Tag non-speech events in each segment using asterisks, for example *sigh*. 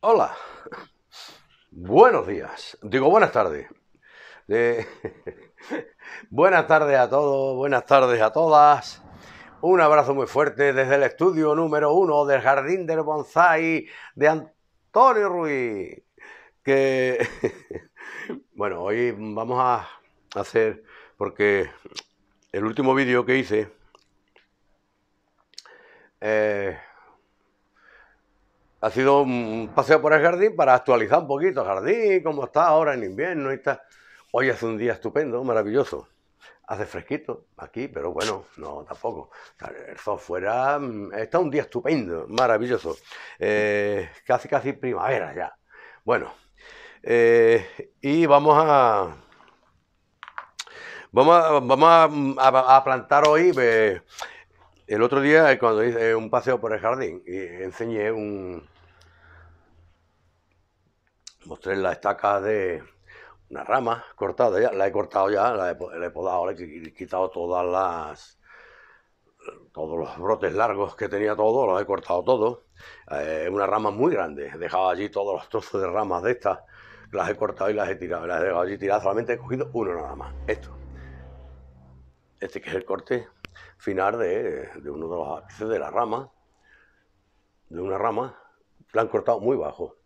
Hola. Buenos días. Digo, buenas tardes. Eh, *laughs* buenas tardes a todos, buenas tardes a todas. Un abrazo muy fuerte desde el estudio número uno del Jardín del Bonsai de Antonio Ruiz. Que, *laughs* bueno, hoy vamos a hacer, porque el último vídeo que hice... Eh, ha sido un paseo por el jardín para actualizar un poquito el jardín, cómo está ahora en invierno y está. Hoy hace un día estupendo, maravilloso. Hace fresquito aquí, pero bueno, no tampoco. El sol fuera mm, está un día estupendo, maravilloso. Eh, casi, casi primavera ya. Bueno, eh, y vamos a, vamos a, vamos a, plantar hoy. Eh, el otro día, cuando hice un paseo por el jardín, y enseñé un, mostré la estaca de una rama cortada, ya, la he cortado ya, la he, podado, he quitado todas las todos los brotes largos que tenía todo, los he cortado todos. Eh, una rama muy grande, he dejado allí todos los trozos de ramas de estas, las he cortado y las he tirado, las he dejado allí tiradas, solamente he cogido uno nada más, esto. Este que es el corte final de, de uno de los ápices de la rama, de una rama, la han cortado muy bajo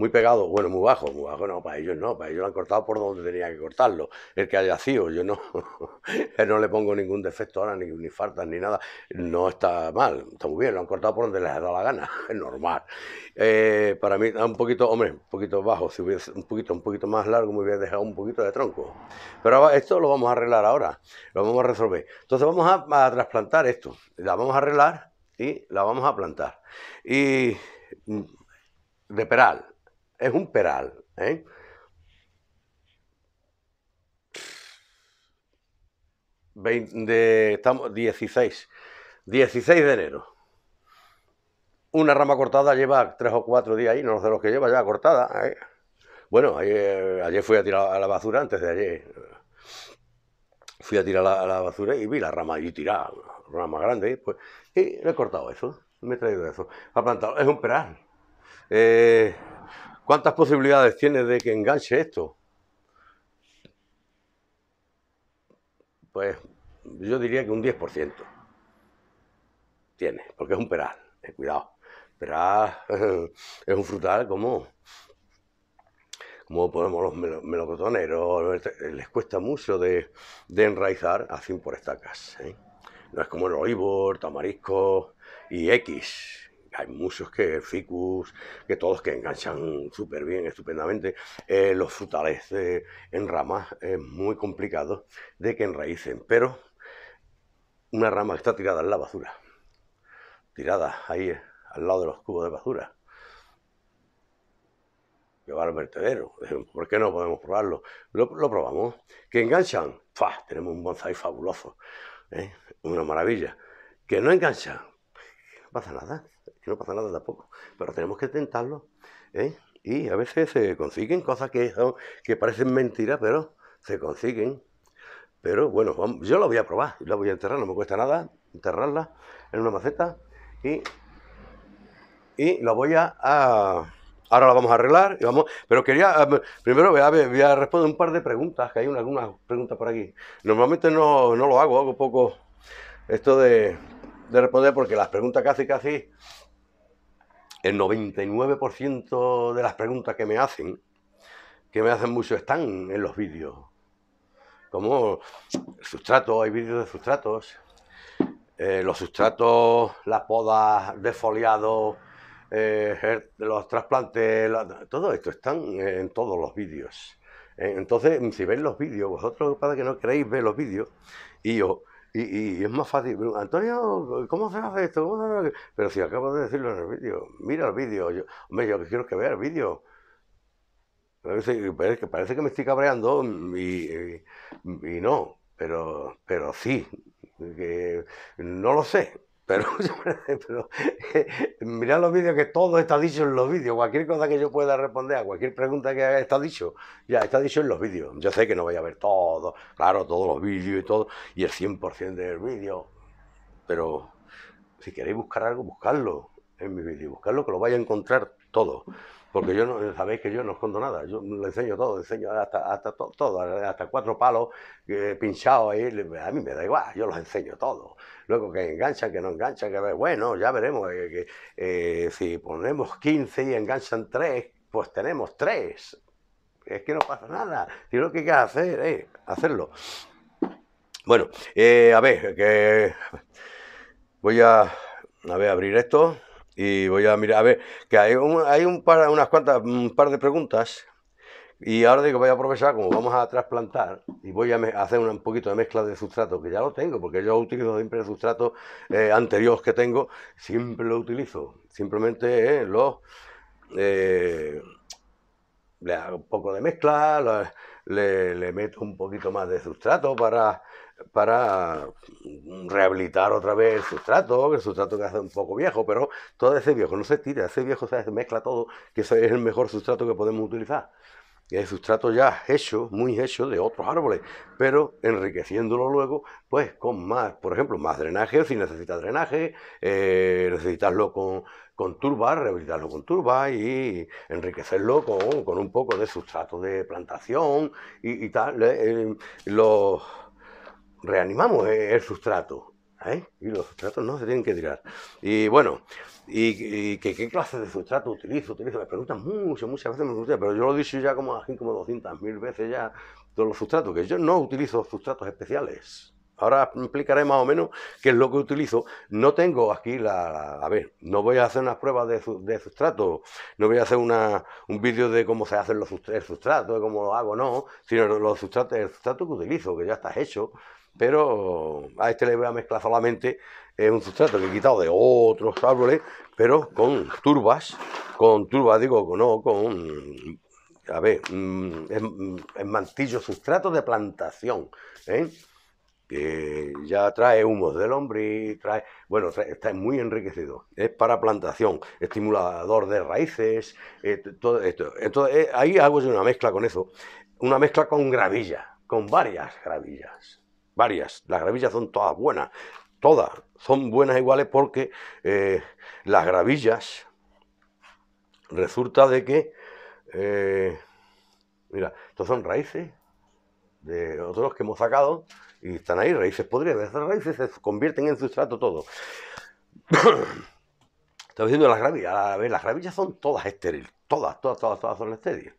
muy pegado, bueno, muy bajo, muy bajo no, para ellos no, para ellos lo han cortado por donde tenía que cortarlo, el que haya sido, yo no, *laughs* no le pongo ningún defecto ahora, ni, ni faltas, ni nada, no está mal, está muy bien, lo han cortado por donde les ha dado la gana, *laughs* es normal. Eh, para mí, un poquito, hombre, un poquito bajo, si hubiese un poquito, un poquito más largo, me hubiera dejado un poquito de tronco. Pero esto lo vamos a arreglar ahora, lo vamos a resolver. Entonces vamos a trasplantar esto, la vamos a arreglar y la vamos a plantar. Y mm, de peral, es un peral. ¿eh? estamos 16, 16 de enero. Una rama cortada lleva tres o cuatro días ahí, no sé los que lleva ya cortada. ¿eh? Bueno, ayer, fui a tirar a la basura, antes de ayer fui a tirar a la basura y vi la rama y tirada, rama grande, pues, y le he cortado eso, me he traído eso. Ha plantado, es un peral. Eh, ¿Cuántas posibilidades tiene de que enganche esto? Pues yo diría que un 10% tiene, porque es un peral, eh, cuidado. Peral *laughs* es un frutal como, como ponemos los melocotoneros, les cuesta mucho de, de enraizar, hacen por estacas. ¿eh? No es como el olivo, el tamarisco y X, hay muchos que ficus, que todos que enganchan súper bien, estupendamente. Eh, los frutales eh, en ramas es muy complicado de que enraícen, pero una rama está tirada en la basura, tirada ahí eh, al lado de los cubos de basura que va al vertedero. *laughs* ¿Por qué no podemos probarlo? Lo, probamos. ¿Que enganchan? fa Tenemos un bonsai fabuloso. Una maravilla. ¿Que no enganchan? pasa nada, que no pasa nada tampoco, pero tenemos que intentarlo. ¿eh? Y a veces se consiguen cosas que, son, que parecen mentiras, pero se consiguen. Pero bueno, yo la voy a probar, la voy a enterrar, no me cuesta nada enterrarla en una maceta y, la voy a, ahora la vamos a arreglar. Y vamos, pero quería, primero voy a, voy responder un par de preguntas, que hay algunas preguntas por aquí. Normalmente no lo hago, hago poco esto de, de responder porque las preguntas que casi el 99% de las preguntas que me hacen, que me hacen mucho, están en los vídeos. Como sustrato hay vídeos de sustratos. Eh, los sustratos, las podas, desfoliados, eh, los trasplantes, todo esto están eh, en todos los vídeos. Entonces, si veis los vídeos, vosotros para que no queréis ver los vídeos, y yo y, es más fácil. Antonio, ¿cómo se hace esto? Pero si acabo de decirlo en el vídeo, mira el vídeo. Yo, hombre, yo quiero que vea el vídeo. Parece, parece que me estoy cabreando y, y, no, pero, pero sí. Que no lo sé. Pero, *laughs* *laughs* mirad los vídeos que todo está dicho en los vídeos. Cualquier cosa que yo pueda responder a cualquier pregunta que está dicho. Ya está dicho en los vídeos. Yo sé que no voy a ver todo, claro, todos los vídeos y todo, y el 100% del vídeo. Pero si queréis buscar algo, buscarlo en mi vídeo, buscarlo que lo vaya a encontrar todo porque yo no, eh, sabéis que yo no escondo nada, yo le enseño todo, enseño hasta, hasta todo, hasta cuatro palos eh, pinchados ahí, a mí me da igual, yo los enseño todo. Luego que enganchan, que no enganchan, que bueno, ya veremos, eh, que, si ponemos 15 y enganchan 3, pues tenemos 3. Es que no pasa nada, si lo que hay que hacer es hacerlo. Bueno, a ver, que voy a, abrir esto. Y voy a mirar, a ver, que hay, un, hay par, unas cuantas, un par de preguntas. Y ahora digo, voy a aprovechar, como vamos a trasplantar, y voy a hacer un poquito de mezcla de sustrato, que ya lo tengo, porque yo utilizo siempre el sustrato eh, anterior que tengo, siempre lo utilizo. Simplemente eh, eh, le hago un poco de mezcla, le, meto un poquito más de sustrato para para mm, rehabilitar otra vez el sustrato, el sustrato que hace un poco viejo, pero todo ese viejo no se tira, ese viejo se mezcla todo, que ese es el mejor sustrato que podemos utilizar. es sustrato ya hecho, muy hecho de otros árboles, pero enriqueciéndolo luego, pues con más, por ejemplo, más drenaje, si necesita drenaje, eh, necesitarlo con, con turba, rehabilitarlo con turba y enriquecerlo con, un poco de sustrato de plantación y, tal. Eh, eh, los reanimamos eh, el sustrato. ¿eh? Y los sustratos no se tienen que tirar. Y bueno, y, qué clase de sustrato utilizo, utilizo. Me preguntan mucho, muchas veces me preguntan, pero yo lo he dicho ya como, como 200.000 veces ya, todos los sustratos, que yo no utilizo sustratos especiales. Ahora explicaré más o menos qué es lo que utilizo. No tengo aquí la, A ver, no voy a hacer unas pruebas de, de sustrato, no voy a hacer una, un vídeo de cómo se hacen los sustratos de cómo lo hago, no, sino los sustratos, el sustrato que utilizo, que ya está hecho, pero a este le voy a mezclar solamente eh, un sustrato que he quitado de otros árboles, pero con turbas, con turbas, digo, no, con, a ver, mm, es, mantillo, sustrato de plantación, ¿eh? que ya trae humos del hombre, trae, bueno, está muy enriquecido, es para plantación, estimulador de raíces, eh, todo esto. Entonces, ahí hago una mezcla con eso, una mezcla con gravilla, con varias gravillas varias. Las gravillas son todas buenas, todas son buenas e iguales porque eh, las gravillas resulta de que, eh, mira, estos son raíces de otros que hemos sacado y están ahí, raíces podría Esas raíces se convierten en sustrato todo. *coughs* estoy diciendo las gravillas, a ver, las gravillas son todas estériles, todas, todas, todas, todas son estériles.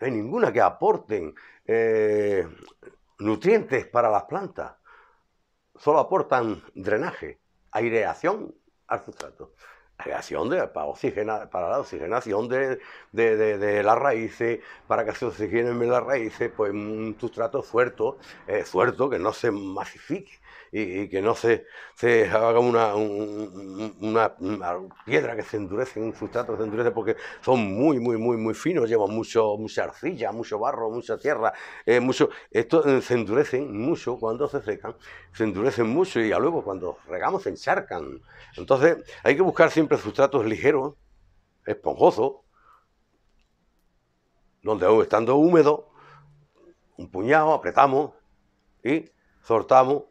No hay ninguna que aporten eh, nutrientes para las plantas, solo aportan drenaje, aireación al sustrato creación de, para, para la oxigenación de, las raíces, para que se oxigenen las raíces, pues un sustrato suelto, eh, que no se masifique y, que no se, haga una, una, piedra que se endurece, un sustrato que se endurece, porque son muy, muy, muy, muy finos, llevan mucho, mucha arcilla, mucho barro, mucha tierra, eh, mucho, esto eh, se endurecen mucho cuando se secan, se endurecen mucho y luego cuando regamos se encharcan. Entonces hay que buscar siempre sustratos ligeros, esponjosos, donde estando húmedo, un puñado, apretamos y soltamos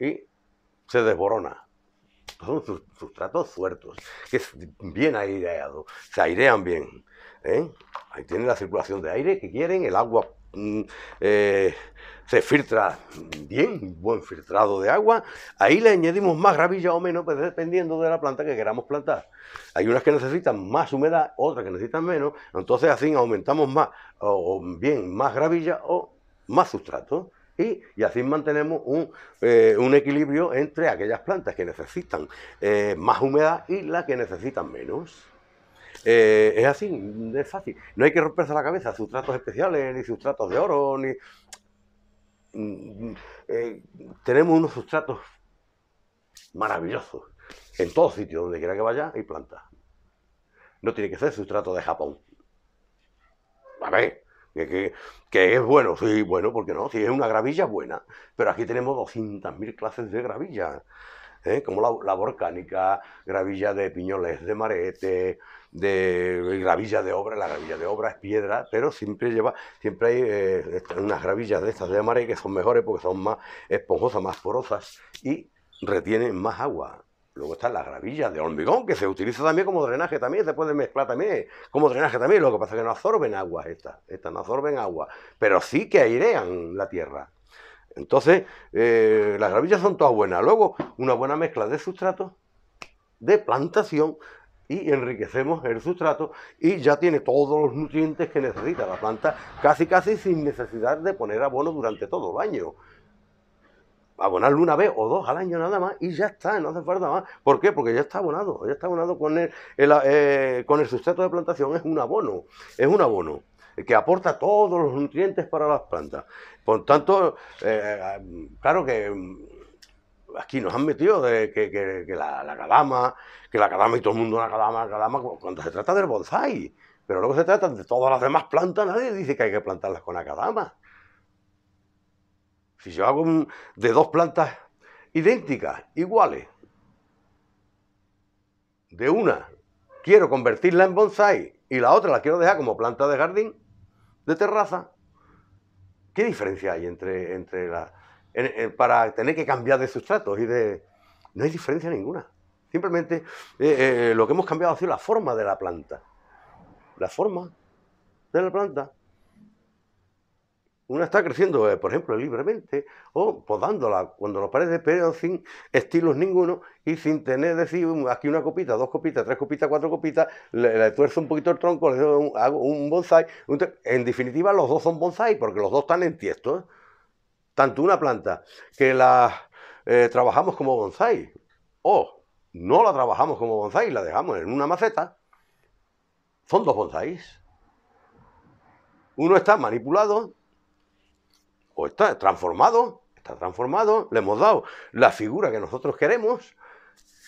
y se desborona. Son sustratos sueltos, que es bien aireado, se airean bien. ¿Eh? Ahí tienen la circulación de aire que quieren, el agua mm, eh, se filtra bien, buen filtrado de agua. Ahí le añadimos más gravilla o menos, pues, dependiendo de la planta que queramos plantar. Hay unas que necesitan más humedad, otras que necesitan menos. Entonces así aumentamos más, o bien más gravilla o más sustrato. Y, así mantenemos eh, un, equilibrio entre aquellas plantas que necesitan más humedad y las que necesitan menos. Eh, es así, es fácil. No hay que romperse la cabeza, sustratos especiales, ni sustratos de oro, ni... Mm, mm, eh, tenemos unos sustratos maravillosos en todo sitio, donde quiera que vaya, hay plantas. No tiene que ser sustrato de Japón. A ver, que, es bueno, sí, bueno, porque no, si es una gravilla buena, pero aquí tenemos 200.000 clases de gravilla, ¿eh? como la, la, volcánica, gravilla de piñoles de marete, de gravilla de obra, la gravilla de obra es piedra, pero siempre lleva, siempre hay eh, este, unas gravillas de estas de amaré que son mejores porque son más esponjosas, más porosas y retienen más agua. Luego están las gravillas de hormigón, que se utiliza también como drenaje también, se puede mezclar también como drenaje también, lo que pasa es que no absorben agua estas, estas no absorben agua, pero sí que airean la tierra. Entonces, eh, las gravillas son todas buenas. Luego, una buena mezcla de sustrato de plantación, y enriquecemos el sustrato y ya tiene todos los nutrientes que necesita la planta, casi casi sin necesidad de poner abono durante todo el año. Abonarlo una vez o dos al año nada más y ya está, no hace falta más. ¿Por qué? Porque ya está abonado, ya está abonado con el, eh, con el sustrato de plantación, es un abono, es un abono que aporta todos los nutrientes para las plantas. Por tanto, eh, eh, claro que mm, aquí nos han metido de que, la, la que la Kadama y todo el mundo una Kadama, la Kadama, cuando se trata del bonsai. Pero luego se trata de todas las demás plantas, nadie dice que hay que plantarlas con Akadama. Si yo hago de dos plantas idénticas, iguales, de una quiero convertirla en bonsai y la otra la quiero dejar como planta de jardín, de terraza, ¿qué diferencia hay entre, entre las eh, para tener que cambiar de sustratos y de... No hay diferencia ninguna. Simplemente eh, eh, lo que hemos cambiado ha sido la forma de la planta. La forma de la planta. Una está creciendo, por ejemplo, libremente o podándola cuando nos parece, pero sin estilos ninguno y sin tener, decir, aquí una copita, dos copitas, tres copitas, cuatro copitas, le, tuerzo un poquito el tronco, le un, hago un bonsai. en definitiva, los dos son bonsai porque los dos están en tiestos tanto una planta que la eh, trabajamos como bonsai o no la trabajamos como bonsai, la dejamos en una maceta, son dos bonsáis. Uno está manipulado o está transformado, está transformado, le hemos dado la figura que nosotros queremos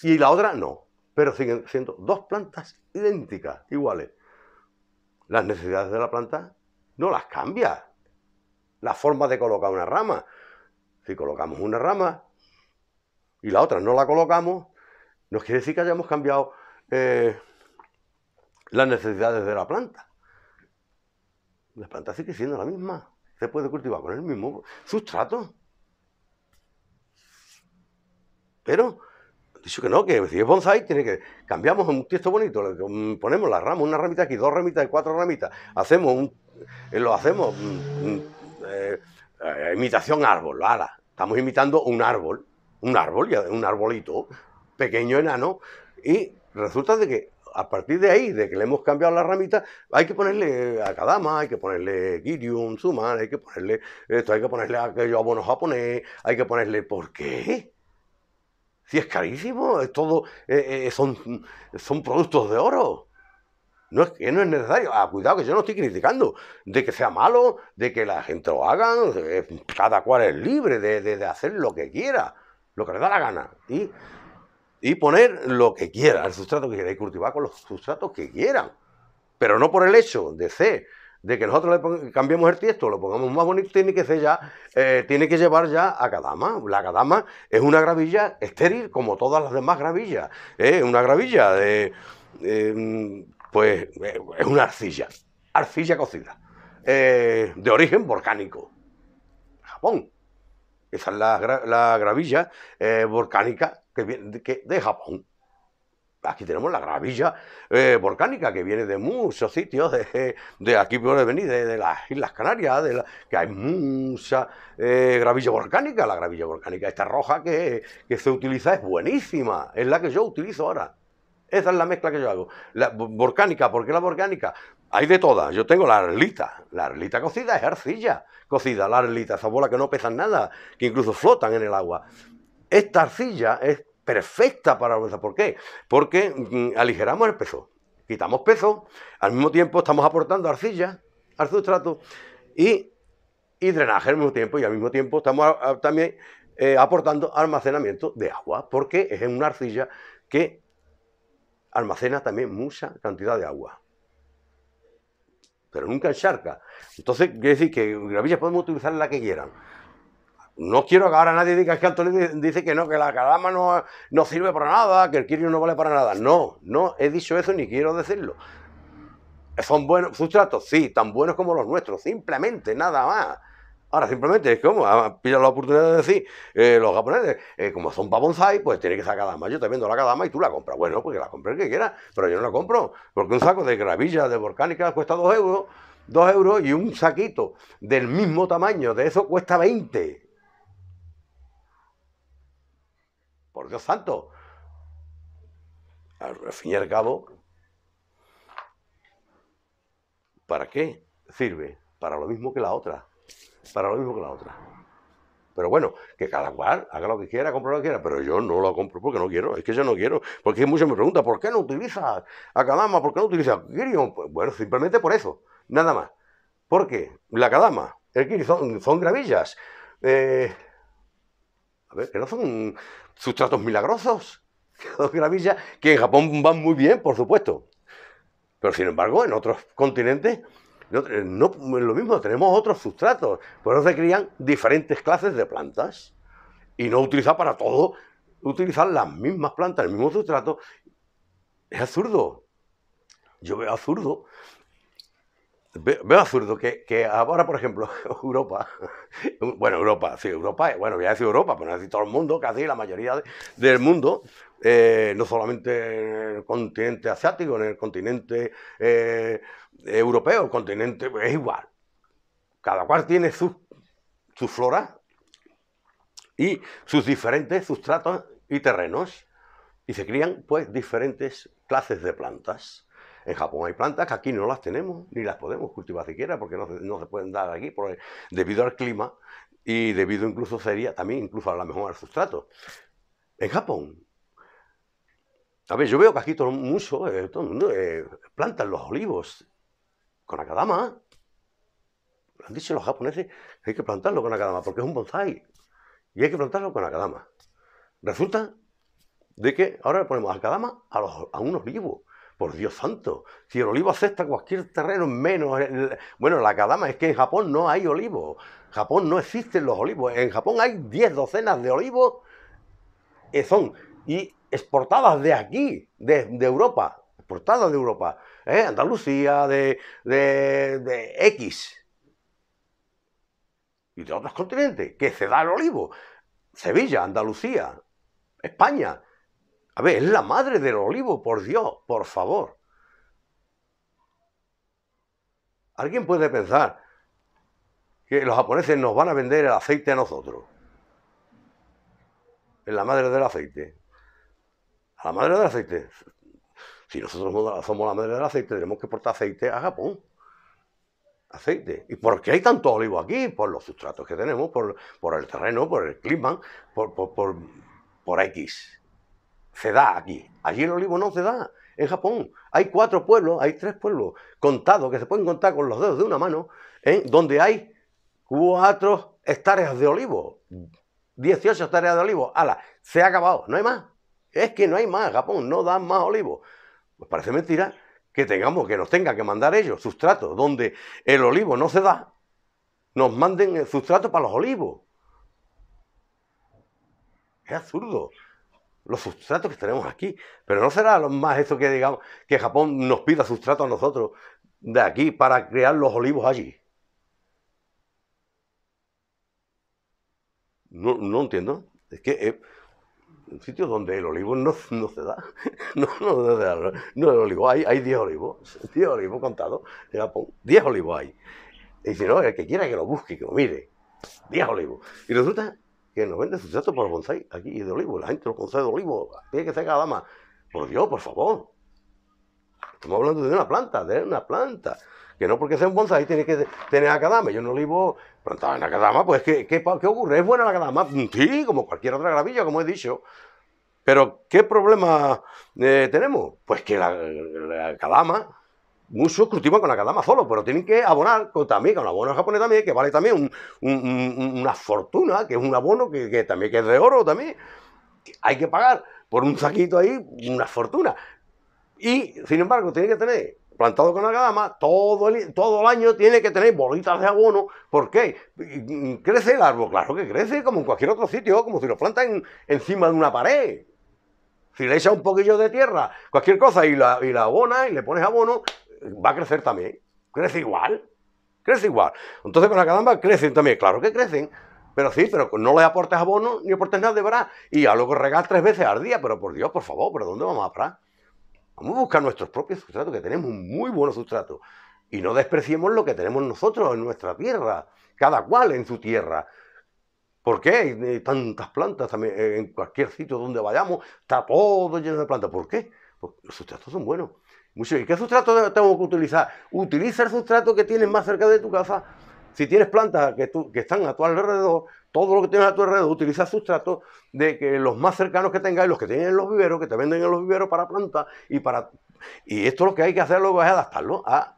y la otra no, pero siguen siendo dos plantas idénticas, iguales. Las necesidades de la planta no las cambia, la forma de colocar una rama. Si colocamos una rama y la otra no la colocamos, nos quiere decir que hayamos cambiado eh, las necesidades de la planta. La planta sigue siendo la misma. Se puede cultivar con el mismo sustrato. Pero dicho que no, que si es bonsai, tiene que. Cambiamos un texto bonito, ponemos la rama, una ramita aquí, dos ramitas, y cuatro ramitas, hacemos un. Eh, lo hacemos mm, mm, eh, eh, imitación árbol, ala, estamos imitando un árbol, un árbol, un arbolito, pequeño enano, y resulta de que a partir de ahí, de que le hemos cambiado la ramita, hay que ponerle Akadama, hay que ponerle Girium, Suman, hay que ponerle esto, hay que ponerle aquello abono japonés, hay que ponerle... ¿Por qué? Si es carísimo, es todo, eh, son, son productos de oro. No es que no es necesario. Ah, cuidado, que yo no estoy criticando de que sea malo, de que la gente lo haga. Cada cual es libre de, hacer lo que quiera, lo que le da la gana. Y, y poner lo que quiera, el sustrato que quiera, y cultivar con los sustratos que quieran. Pero no por el hecho de ser, de que nosotros le cambiemos el texto, lo pongamos más bonito, tiene que ser ya, eh, tiene que llevar ya a Kadama. La Kadama es una gravilla estéril como todas las demás gravillas. Es una gravilla de. Eh, pues eh, es una arcilla, arcilla cocida, eh, de origen volcánico, Japón. Esa es la, gravilla eh, volcánica que viene de, Japón. Aquí tenemos la gravilla volcánica que viene de muchos sitios, de, aquí puede venir, de, las Islas Canarias, de la, que hay mucha gravilla volcánica. La gravilla volcánica, esta roja que se utiliza es buenísima, es la que yo utilizo ahora. Esa es la mezcla que yo hago. La volcánica, ¿por qué la volcánica? Hay de todas. Yo tengo la arlita. La arlita cocida es arcilla cocida, la arlita, esa bola que no pesan nada, que incluso flotan en el agua. Esta arcilla es perfecta para la ¿Por qué? Porque mm, aligeramos el peso. Quitamos peso, al mismo tiempo estamos aportando arcilla al sustrato y, drenaje al mismo tiempo y al mismo tiempo estamos también eh, aportando almacenamiento de agua porque es una arcilla que almacena también mucha cantidad de agua. Pero nunca encharca. Entonces, quiere decir que gravillas podemos utilizar la que quieran. No quiero que ahora nadie diga que dice que no, que la calama no, no sirve para nada, que el kirio no vale para nada. No, no he dicho eso ni quiero decirlo. ¿Son buenos sustratos? Sí, tan buenos como los nuestros, simplemente, nada más. Ahora simplemente es como, ah, pillan la oportunidad de decir, eh, los japoneses, eh, como son para pues tiene que sacar dama. Yo te vendo la cadama y tú la compras. Bueno, pues que la el que quiera, pero yo no la compro, porque un saco de gravilla de volcánica cuesta 2 euros, 2 euros y un saquito del mismo tamaño, de eso cuesta 20. Por Dios santo. Al fin y al cabo, ¿para qué sirve? Para lo mismo que la otra para lo mismo que la otra. Pero bueno, que cada cual haga lo que quiera, compre lo que quiera, pero yo no lo compro porque no quiero, es que yo no quiero. Porque muchos me preguntan, ¿por qué no utiliza a ¿Por qué no utiliza Kirion? Pues bueno, simplemente por eso, nada más. Porque la Akadama, el Kirion son, gravillas. Eh, a ver, que no son sustratos milagrosos. *laughs* que en Japón van muy bien, por supuesto. Pero sin embargo, en otros continentes eh, no, lo mismo, tenemos otros sustratos, por eso se crían diferentes clases de plantas y no utilizar para todo, utilizar las mismas plantas, el mismo sustrato, es absurdo. Yo veo absurdo Veo absurdo que, que, ahora, por ejemplo, *laughs* Europa, bueno, Europa, sí, Europa, eh, bueno, voy a decir Europa, pero no decir todo el mundo, casi la mayoría del mundo, eh, no solamente en el continente asiático, en el continente eh, europeo, el continente, es igual. Cada cual tiene su, su flora y sus diferentes sustratos y terrenos, y se crían, pues, diferentes clases de plantas. En Japón hay plantas que aquí no las tenemos, ni las podemos cultivar siquiera, porque no, se pueden dar aquí, debido al clima y debido incluso sería también incluso a la mejor al sustrato. En Japón, a ver, yo veo que aquí todo, el mundo eh, eh, plantan los olivos con akadama. Lo han dicho los japoneses, hay que plantarlo con akadama porque es un bonsai y hay que plantarlo con akadama. Resulta de que ahora le ponemos akadama a, los, a un olivo por Dios santo, si el olivo acepta cualquier terreno menos... bueno, la cadama es que en Japón no hay olivo Japón no existen los olivos, en Japón hay 10 docenas de olivos, que eh, son y exportadas de aquí, de, Europa, exportadas de Europa, ¿eh? Andalucía, de, de, de X, y de otros continentes, que se da el olivo. Sevilla, Andalucía, España, a ver, es la madre del olivo, por Dios, por favor. ¿Alguien puede pensar que los japoneses nos van a vender el aceite a nosotros? Es la madre del aceite. A la madre del aceite. Si nosotros somos la madre del aceite, tenemos que portar aceite a Japón. Aceite. ¿Y por qué hay tanto olivo aquí? Por los sustratos que tenemos, por, el terreno, por el clima, por X se da aquí. Allí el olivo no se da. En Japón hay cuatro pueblos, hay tres pueblos contados que se pueden contar con los dedos de una mano, donde hay cuatro hectáreas de olivo. 18 hectáreas de olivo. ¡Hala! Se ha acabado. No hay más. Es que no hay más. Japón no da más olivo. Pues parece mentira que tengamos, que nos tengan que mandar ellos sustrato, donde el olivo no se da, nos manden sustrato para los olivos. Es absurdo los sustratos que tenemos aquí. Pero no será más eso que digamos que Japón nos pida sustrato a nosotros de aquí para crear los olivos allí. No, entiendo. Es que es eh, un sitio donde el olivo no, no se da. *laughs* No, no, se da. No el olivo. Hay, hay 10 olivos. 10 *laughs* olivos contados Japón. 10 olivos hay. Y si no, el que quiera que lo busque, que lo mire. 10 olivos. Y resulta que nos vende suceso por bonsai aquí de olivo. La gente lo de olivo, tiene que ser cada Por Dios, por favor. Estamos hablando de una planta, de una planta. Que no porque sea un bonsai tiene que tener acadama. Yo no olivo plantado en acadama, pues ¿qué, ocurre? ¿Es buena la acadama? Mm, sí, como cualquier otra gravilla, como he dicho. Pero ¿qué problema eh, tenemos? Pues que la, cadama muchos cultivan con la cadama solo, pero tienen que abonar también, con abono japonés también, que vale también una fortuna, que es un abono que, también que es de oro también. Hay que pagar por un saquito ahí una fortuna. Y, sin embargo, tiene que tener plantado con la cadama, todo el, todo el año tiene que tener bolitas de abono. ¿Por qué? ¿Crece el árbol? Claro que crece, como en cualquier otro sitio, como si lo plantan encima de una pared. Si le echas un poquillo de tierra, cualquier cosa, y la, y la y le pones abono, va a crecer también. Crece igual. Crece igual. Entonces con la caramba crecen también. Claro que crecen. Pero sí, pero no le aportes abono ni aportes nada de verdad. Y a lo que regar tres veces al día. Pero por Dios, por favor, ¿pero dónde vamos a parar? Vamos a buscar nuestros propios sustratos, que tenemos un muy buen sustrato. Y no despreciemos lo que tenemos nosotros en nuestra tierra, cada cual en su tierra. ¿Por qué hay tantas plantas también eh, en cualquier sitio donde vayamos? Está todo lleno de plantas. ¿Por qué? Porque los sustratos son buenos. Mucho, ¿y qué sustrato tengo que utilizar? Utiliza el sustrato que tienes más cerca de tu casa. Si tienes plantas que, que están a tu alrededor, todo lo que tienes a tu alrededor, utiliza sustrato de que los más cercanos que tengáis, los que tienen en los viveros, que te venden en los viveros para plantas y para. Y esto lo que hay que hacer luego es adaptarlo a,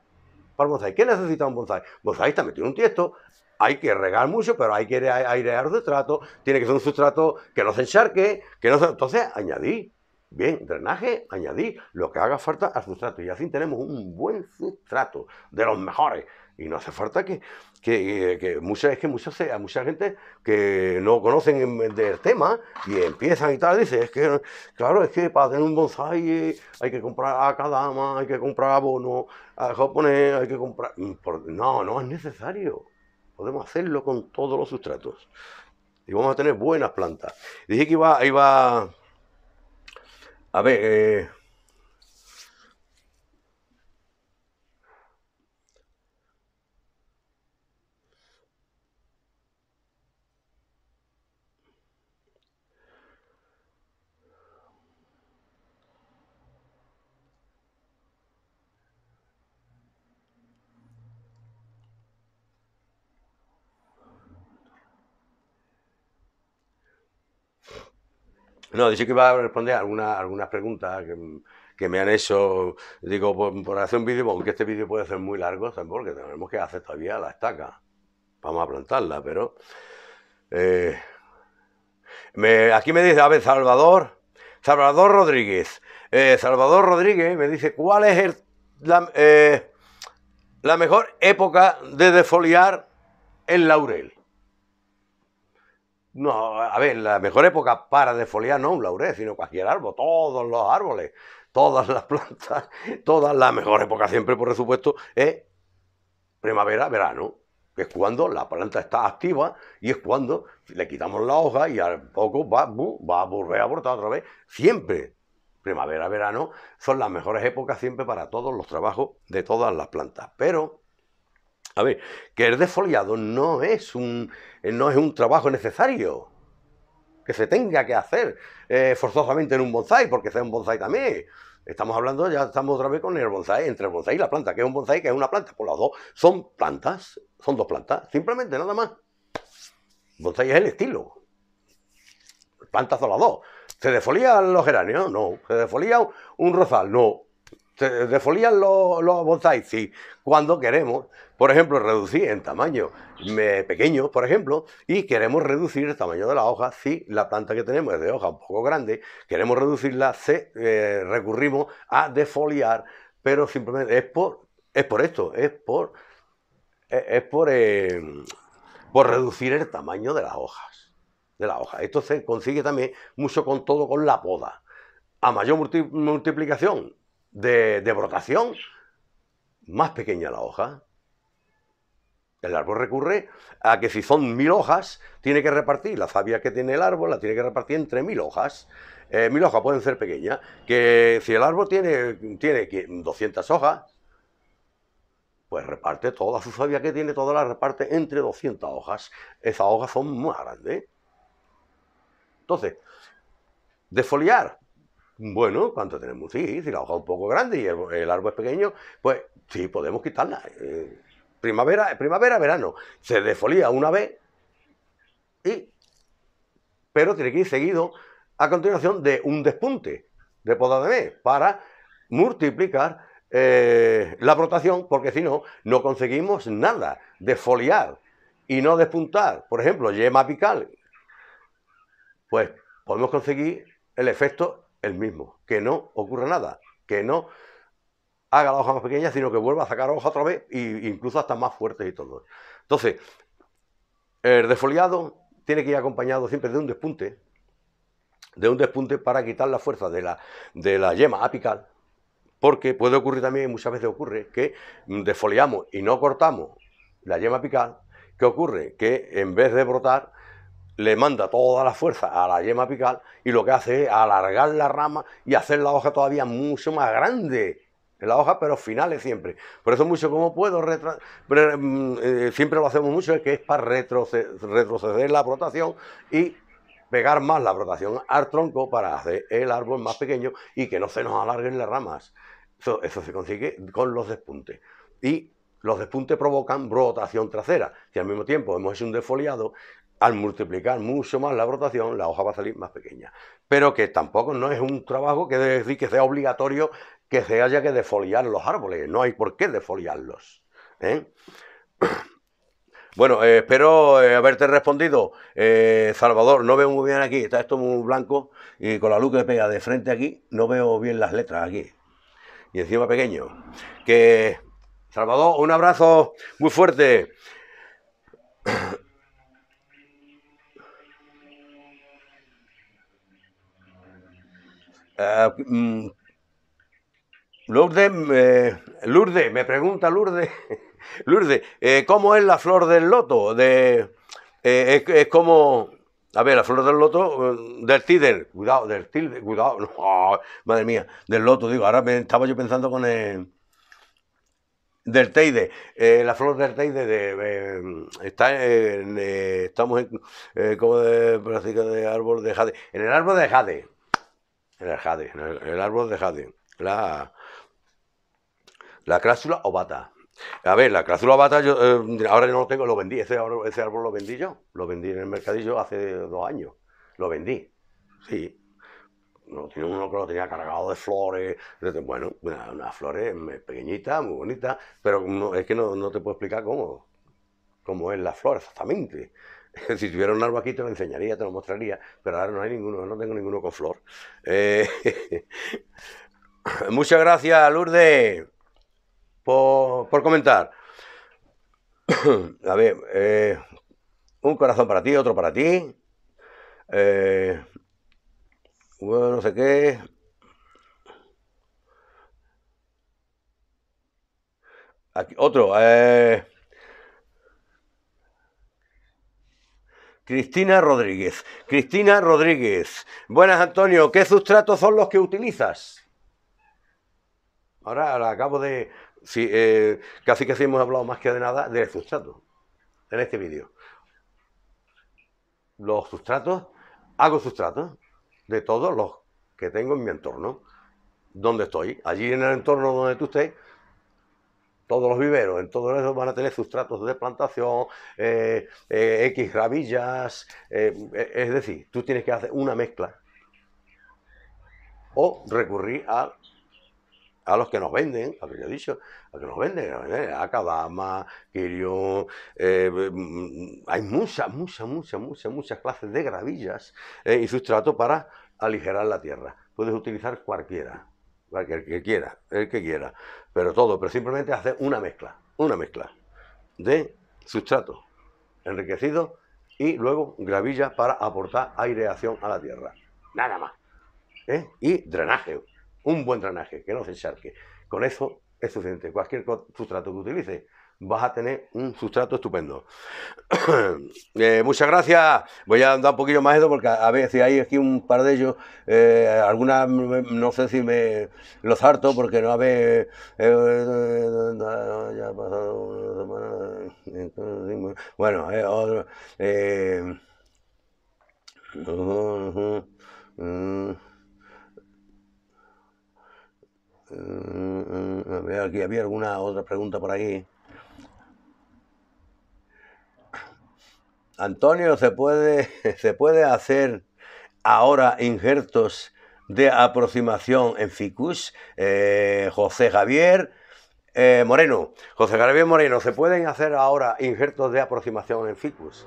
para el bonsai. ¿Qué necesita un bonsai? Bonsai está metido en un tiesto, hay que regar mucho, pero hay que airear el sustrato, tiene que ser un sustrato que no se encharque, que no se... Entonces, añadir. Bien, drenaje, añadir lo que haga falta al sustrato. Y así tenemos un buen sustrato, de los mejores. Y no hace falta que, que, eh, que mucha, es mucha, gente que no conocen del tema y empiezan y tal, dice, es que, claro, es que para tener un bonsai eh, hay que comprar a cada hay que comprar abono, a japonés, hay que comprar... Mm, no, no es necesario. Podemos hacerlo con todos los sustratos. Y vamos a tener buenas plantas. Dije que iba, iba a ver, eh, No, dice que iba a responder algunas algunas preguntas que, me han hecho. Digo, por, hacer un vídeo, pues, aunque este vídeo puede ser muy largo, también porque tenemos que hacer todavía la estaca. Vamos a plantarla, pero. Eh, aquí me dice, a ver, Salvador, Salvador Rodríguez. Eh, Salvador Rodríguez me dice, ¿cuál es la, eh, la mejor época de defoliar el laurel? No, a ver, la mejor época para defoliar no un laurel, sino cualquier árbol, todos los árboles, todas las *laughs* plantas, todas la mejor época siempre, por supuesto, es primavera, verano, que es cuando la planta está activa y es cuando le quitamos la hoja y al poco va, va a volver a brotar otra vez. Siempre, primavera, verano, son las mejores épocas siempre para todos los trabajos de todas las plantas. Pero a ver, que el desfoliado no es un, eh, no es un trabajo necesario que se tenga que hacer eh, forzosamente en un bonsai, porque sea un bonsai también. Estamos hablando, ya estamos otra vez con el bonsai, entre el bonsai y la planta, que es un bonsai, que es una planta, por pues las dos son plantas, son dos plantas, simplemente nada más. Bonsai es el estilo. Plantas son las dos. ¿Se desfolían los geranios? No. ¿Se desfolía un rosal? No defolían los, los sí, cuando queremos, por ejemplo, reducir en tamaño pequeño, por ejemplo, y queremos reducir el tamaño de la hoja, si la planta que tenemos es de hoja un poco grande, queremos reducirla, eh, recurrimos a defoliar, pero simplemente es por, es por esto, es por, e, es, por, eh, por reducir el tamaño de las hojas. De la hoja. Esto se consigue también mucho con todo con la poda. A mayor multiplicación, de, brotación, más pequeña la hoja. El árbol recurre a que si son mil hojas, tiene que repartir la fabia que tiene el árbol, la tiene que repartir entre mil hojas. Eh, mil hojas pueden ser pequeñas, que si el árbol tiene, tiene 200 hojas, pues reparte toda su fabia que tiene, toda la reparte entre 200 hojas. Esas hojas son más grandes. Entonces, defoliar bueno, ¿cuánto tenemos? Sí, si la hoja es un poco grande y el, árbol es pequeño, pues sí, podemos quitarla. Eh, primavera, primavera, verano. Se desfolía una vez y... Pero tiene que ir seguido a continuación de un despunte de poda de mes para multiplicar eh, la rotación, porque si no, no conseguimos nada defoliar y no despuntar. Por ejemplo, yema apical. Pues podemos conseguir el efecto el mismo, que no ocurra nada, que no haga la hoja más pequeña, sino que vuelva a sacar hoja otra vez e incluso hasta más fuertes y todo. Entonces, el desfoliado tiene que ir acompañado siempre de un despunte, de un despunte para quitar la fuerza de la, de la yema apical, porque puede ocurrir también, muchas veces ocurre, que desfoliamos y no cortamos la yema apical, ¿qué ocurre? Que en vez de brotar, le manda toda la fuerza a la yema apical y lo que hace es alargar la rama y hacer la hoja todavía mucho más grande. En la hoja, pero finales siempre. Por eso mucho como puedo, retroceder. Mm, eh, siempre lo hacemos mucho, es que es para retroceder la brotación y pegar más la brotación al tronco para hacer el árbol más pequeño y que no se nos alarguen las ramas. Eso, eso se consigue con los despuntes. Y los despuntes provocan brotación trasera. Si al mismo tiempo hemos hecho un desfoliado, al multiplicar mucho más la rotación, la hoja va a salir más pequeña. Pero que tampoco no es un trabajo que decir que sea obligatorio que se haya que defoliar los árboles. No hay por qué defoliarlos. ¿eh? *clears throat* Bueno, eh, espero eh, haberte respondido. Salvador, no veo muy bien aquí. Está esto muy blanco y con la luz que pega de frente aquí, no veo bien las letras aquí. Y encima pequeño. Que, Salvador, un abrazo muy fuerte. *clears throat* Ah, mm. Lourdes, eh, Lourdes, me pregunta Lourdes, *laughs* Lourdes, eh, ¿cómo es la flor del loto? Eh, es, como, a ver, la flor del loto, mm, del tíder, cuidado, del tíder, cuidado, *laughs* madre mía, del loto, digo, ahora estaba yo pensando con el... Del Teide, la flor del Teide de, está en, estamos en, como de práctica de árbol de jade, en el árbol de jade, en el jade, el, árbol de jade. La, la cláusula ovata. A ver, la cláusula ovata, yo, eh, ahora no lo tengo, lo vendí, ese, árbol lo vendí yo, lo vendí en el mercadillo hace dos años, lo vendí, sí. No, tiene uno que lo tenía cargado de flores, bueno, unas una flores eh, pequeñitas, muy bonitas, pero es que no, no, te puedo explicar cómo, cómo es la flor exactamente. *laughs* si tuviera un árbol aquí te lo enseñaría, te lo mostraría, pero ahora no hay ninguno, no tengo ninguno con flor. Eh, *laughs* muchas gracias, Lourdes, por, comentar. *clears throat* A ver, eh, un corazón para ti, otro para ti. Eh, bueno, no sé qué. Aquí, otro. Cristina Rodríguez. Cristina Rodríguez. Buenas, Antonio. ¿Qué sustratos son los que utilizas? Ahora, acabo de... Eh, casi que sí hemos hablado más que de nada del sustrato, en este vídeo. Los sustratos, hago sustratos de todos los que tengo en mi entorno. donde estoy? Allí en el entorno donde tú estés, todos los viveros, en todos ellos van a tener sustratos de plantación, eh, eh, X gravillas, eh, es decir, tú tienes que hacer una mezcla o recurrir a, a los que nos venden, a los que yo he dicho, a que nos venden, a Kadama, mm, mm, hay muchas, muchas, muchas, muchas, muchas clases de gravillas y sustrato para aligerar la tierra. Puedes utilizar cualquiera el que quiera, el que quiera, pero todo, pero simplemente hacer una mezcla, una mezcla de sustrato enriquecido y luego gravilla para aportar aireación a la tierra, nada más. ¿eh? Y drenaje, un buen drenaje, que no se encharque. Con eso es suficiente. Cualquier sustrato que utilice vas a tener un sustrato estupendo. *clears throat* Eh, muchas gracias. Voy a andar un poquillo más eso porque a veces hay aquí un par de ellos. Eh, algunas, no sé si me los harto porque no eh, eh, habéis... pasado Bueno, otro, mm, mm, mm, aquí había alguna otra pregunta por aquí Antonio, ¿se puede, *laughs* ¿se puede hacer ahora injertos de aproximación en ficus? Eh, José Javier eh, Moreno, José Javier Moreno, ¿se pueden hacer ahora injertos de aproximación en ficus?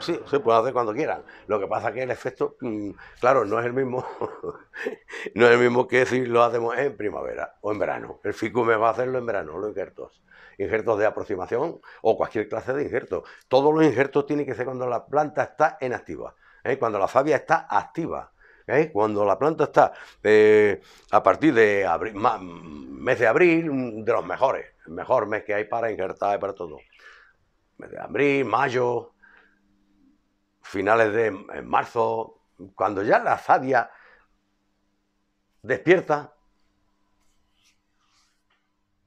Sí, se puede hacer cuando quieran. Lo que pasa es que el efecto, mm, claro, no es el mismo, *laughs* no es el mismo que si lo hacemos en primavera o en verano. El ficus me va a hacerlo en verano, los injertos injertos de aproximación o cualquier clase de injerto. Todos los injertos tienen que ser cuando la planta está en activa, ¿eh? cuando la fabia está activa. ¿eh? Cuando la planta está eh, a partir de abril, mes de abril, mm, de los mejores, el mejor mes que hay para injertar y para todo. Mes de abril, mayo, finales de marzo, cuando ya la fabia despierta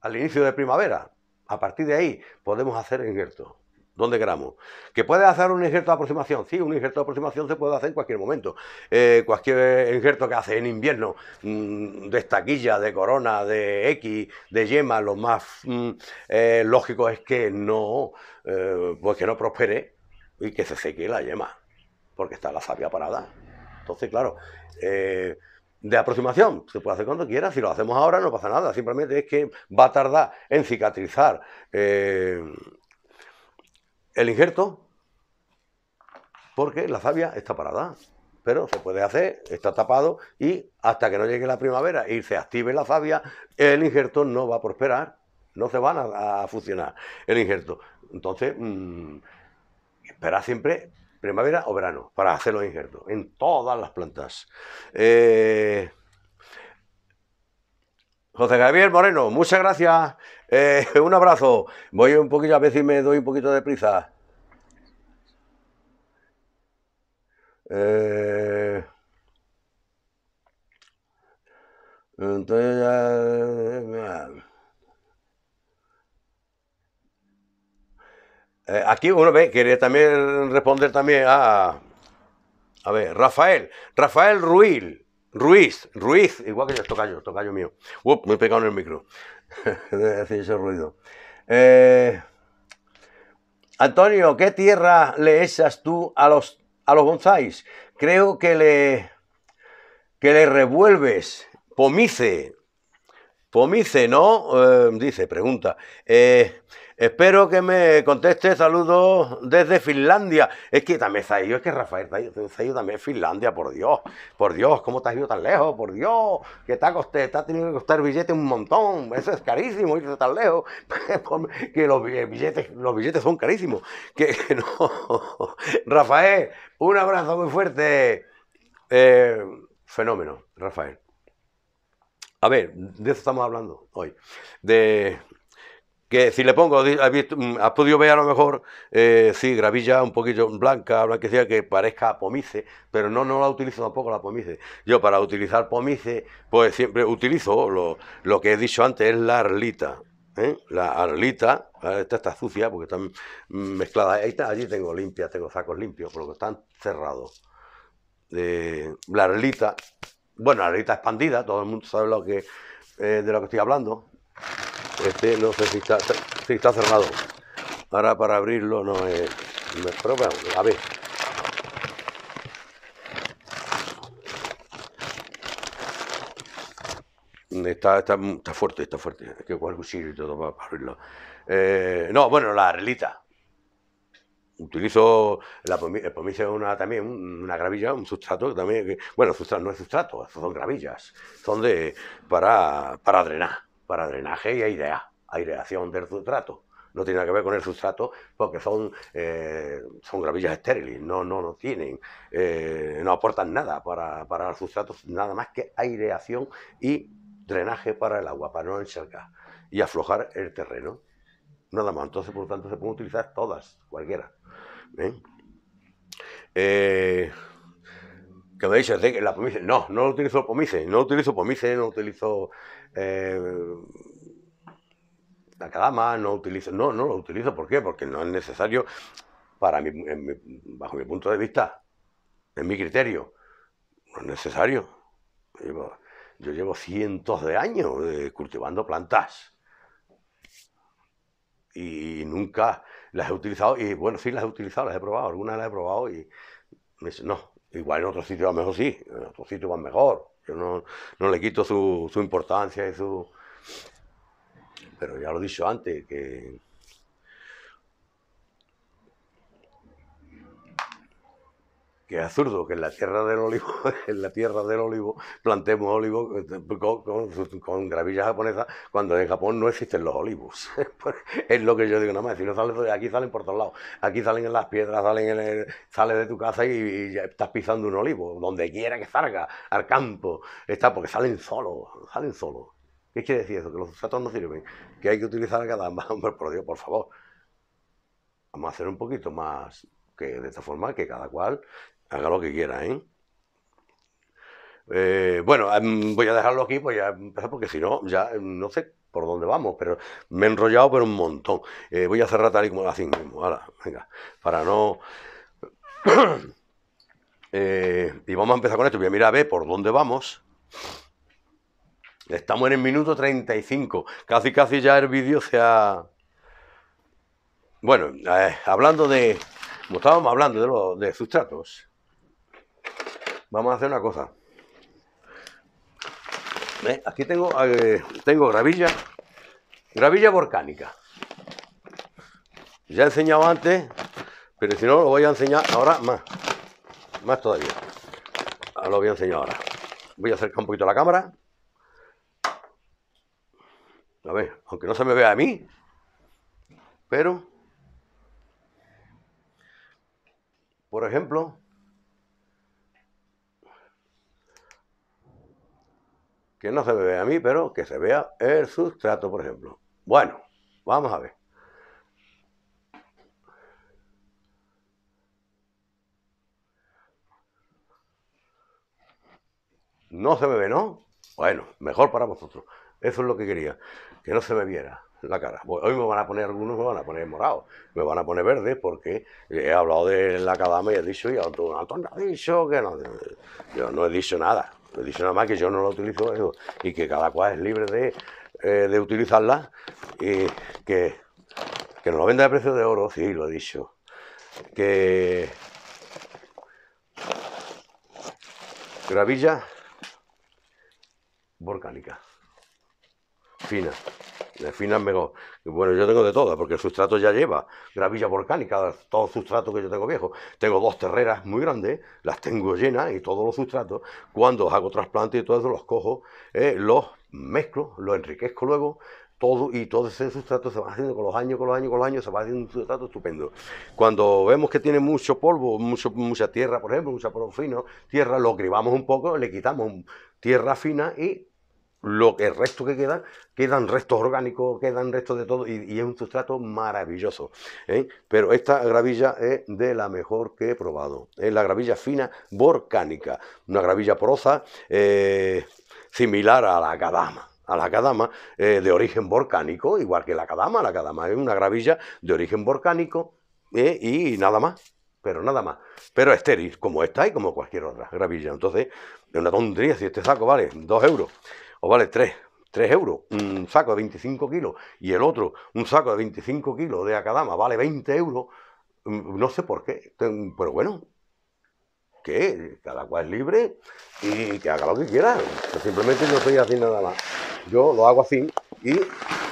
al inicio de primavera, a partir de ahí podemos hacer injerto. donde queramos. ¿Que puede hacer un injerto de aproximación? Sí, un injerto de aproximación se puede hacer en cualquier momento. Eh, cualquier injerto que hace en invierno, mm, de estaquilla, de corona, de X, de yema, lo más mm, eh, lógico es que no, eh, porque pues no prospere y que se seque la yema, porque está la savia parada. Entonces, claro, de aproximación. Se puede hacer cuando quiera, si lo hacemos ahora no pasa nada, simplemente es que va a tardar en cicatrizar eh, el injerto porque la savia está parada. Pero se puede hacer, está tapado y hasta que no llegue la primavera y se active la savia, el injerto no va a prosperar, no se van a, funcionar el injerto. Entonces, mm, espera esperar siempre primavera o verano, para hacer los injertos, en todas las plantas. Eh, José Javier Moreno, muchas gracias. Eh, *laughs* un abrazo. Voy un poquito, a veces me doy un poquito de prisa. Eh, entonces ya... Eh, aquí uno ve, quería también responder también a, a ver, Rafael, Rafael Ruiz, Ruiz, Ruiz, igual que yo, tocayo, tocayo mío. Uf, me he pegado en el micro. *laughs* ese ruido. Eh, Antonio, ¿qué tierra le echas tú a los, a los Creo que le, que le revuelves pomice. Pomice, ¿no? Eh, dice, pregunta. Espero que me conteste. Saludos desde Finlandia. Es que también se ha es que Rafael se ha ido, también Finlandia, por Dios. Por Dios, ¿cómo te has ido tan lejos? Por Dios, que te ha, costado, te tenido que costar billetes un montón. Eso es carísimo, irse tan lejos. *laughs* que los billetes, los billetes son carísimos. *laughs* Que, no. Rafael, un abrazo muy fuerte. Eh, fenómeno, Rafael. A ver, de eso estamos hablando hoy. De que si le pongo, mm, has, podido ver a lo mejor, eh, sí, gravilla un poquillo blanca, blanquecilla, que parezca pomice, pero no, no la utilizo tampoco la pomice. Yo para utilizar pomice, pues siempre utilizo lo, que he dicho antes, es la arlita. ¿eh? La arlita, esta está sucia porque está mezclada, Ahí está, allí tengo limpias tengo sacos limpios, por lo que están cerrados. Eh, la arlita, bueno, la arlita expandida, todo el mundo sabe lo que, eh, de lo que estoy hablando. Este no sé si está, está cerrado. Ahora para abrirlo no es... Pero bueno, a ver. Está, está, está, fuerte, está fuerte. Hay que cualquier cuchillo y todo para, abrirlo. Eh, no, bueno, la relita. Utilizo la el pomice una también, una gravilla, un sustrato también. bueno, sustrato no es sustrato, son gravillas. Son de para, para drenar para drenaje y airea, aireación del sustrato. No tiene nada que ver con el sustrato porque son, eh, son gravillas estériles, no, no, tienen, eh, no aportan nada para, para sustrato. nada más que aireación y drenaje para el agua, para no encharcar y aflojar el terreno. Nada más, entonces por lo tanto se pueden utilizar todas, cualquiera. ¿Eh? eh que me dicen, la no, no utilizo pomice, no utilizo pomice, no utilizo eh, la calama, no utilizo, no, no lo utilizo, ¿por qué? Porque no es necesario para mi, bajo mi punto de vista, en mi criterio, no es necesario. yo llevo, yo llevo cientos de años eh, cultivando plantas y nunca las he utilizado, y bueno, sí las he utilizado, las he probado, algunas las he probado y me dice, no, Igual en otros sitios va mejor sí, en otros sitios va mejor. Yo no, le quito su, su importancia y su... Pero ya lo he dicho antes, que que es absurdo que en la tierra del olivo, *laughs* en la tierra del olivo plantemos olivos eh, con, gravillas gravilla japonesa cuando en Japón no existen los olivos. *laughs* Pues, es lo que yo digo nada más, si no sales pues, aquí salen por todos lados, aquí salen en las piedras, salen en sales de tu casa y, ya estás pisando un olivo, donde quiera que salga, al campo, está porque salen solos, salen solos. ¿Qué quiere decir eso? Que los satos no sirven, que hay que utilizar a cada *laughs* hombre, por Dios, por favor. Vamos a hacer un poquito más que de esta forma que cada cual Haga lo que quiera, ¿eh? eh bueno, em, voy a dejarlo aquí, pues ya porque si no, ya em, no sé por dónde vamos, pero me he enrollado por un montón. Eh, voy a cerrar tal y como así mismo, para no... *clears throat* Eh, y vamos a empezar con esto, voy a mirar a por dónde vamos. Estamos en el minuto 35, casi casi ya el vídeo se ha... Bueno, hablando de... Como estábamos hablando de, los de sustratos. Vamos a hacer una cosa. Aquí tengo, eh, tengo gravilla, gravilla volcánica. Ya he enseñado antes, pero si no lo voy a enseñar ahora más, más todavía. Ahora lo voy a enseñar ahora. Voy a acercar un poquito la cámara. A ver, aunque no se me vea a mí, pero, por ejemplo, que no se me vea a mí, pero que se vea el sustrato, por ejemplo. Bueno, vamos a ver. No se me ve, ¿no? Bueno, mejor para vosotros. Eso es lo que quería, que no se me viera la cara. Hoy me van a poner algunos, me van a poner morado, me van a poner verde, porque he hablado de la cadama y he dicho, y otro, dicho que Yo no he dicho nada. Lo dice nada más que yo no la utilizo y que cada cual es libre eh, de, utilizarla y que, que nos lo venda a precio de oro, sí, lo he dicho. Que gravilla volcánica fina finas mejor. Bueno, yo tengo de todas, porque el sustrato ya lleva gravilla volcánica, todo sustrato que yo tengo viejo. Tengo dos terreras muy grandes, las tengo llenas y todos los sustratos. Cuando hago trasplante y todo eso, los cojo, eh, los mezclo, los enriquezco luego, todo y todo ese sustrato se va haciendo con los años, con los años, con los años, se va haciendo un sustrato estupendo. Cuando vemos que tiene mucho polvo, mucho, mucha tierra, por ejemplo, mucha polvo fino, tierra, lo cribamos un poco, le quitamos tierra fina y lo que el resto que queda, quedan restos orgánicos, quedan restos de todo, y, es un sustrato maravilloso. ¿eh? Pero esta gravilla es de la mejor que he probado. Es la gravilla fina volcánica, una gravilla porosa eh, similar a la cadama a la cadama eh, de origen volcánico, igual que la cadama, la cadama es una gravilla de origen volcánico y nada más pero nada más. Pero estéril, como esta y como cualquier otra gravilla. Entonces, es una tontería si este saco vale 2 euros o pues vale 3, 3 euros, un mm. saco de 25 kilos, y el otro, un saco de 25 kilos de Acadama, vale 20 euros, mm, no sé por qué, pero bueno, que cada cual es libre y que haga lo que quiera. simplemente no estoy haciendo nada más. Yo lo hago así y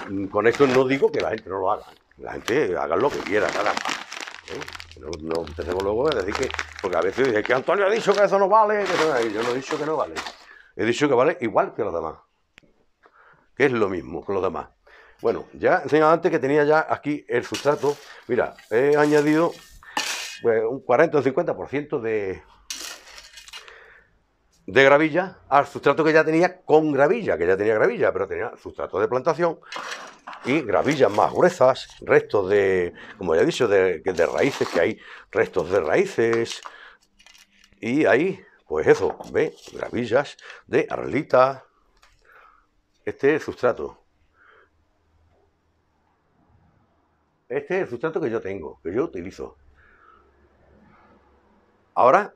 mm, con esto no digo que la gente no lo haga. La gente haga lo que quiera, cada ¿eh? No, te empecemos luego a decir que, porque a veces dice que Antonio ha dicho que eso no vale, yo no he dicho que no vale. He dicho que vale igual que los demás, que es lo mismo que los demás. Bueno, ya enseñado antes que tenía ya aquí el sustrato. Mira, he añadido pues, un 40 o 50% de, de gravilla al sustrato que ya tenía con gravilla, que ya tenía gravilla, pero tenía sustrato de plantación y gravillas más gruesas, restos de, como ya he dicho, de, de raíces, que hay restos de raíces y ahí... Pues eso, ve, gravillas de arlita. Este es el sustrato. Este es el sustrato que yo tengo, que yo utilizo. Ahora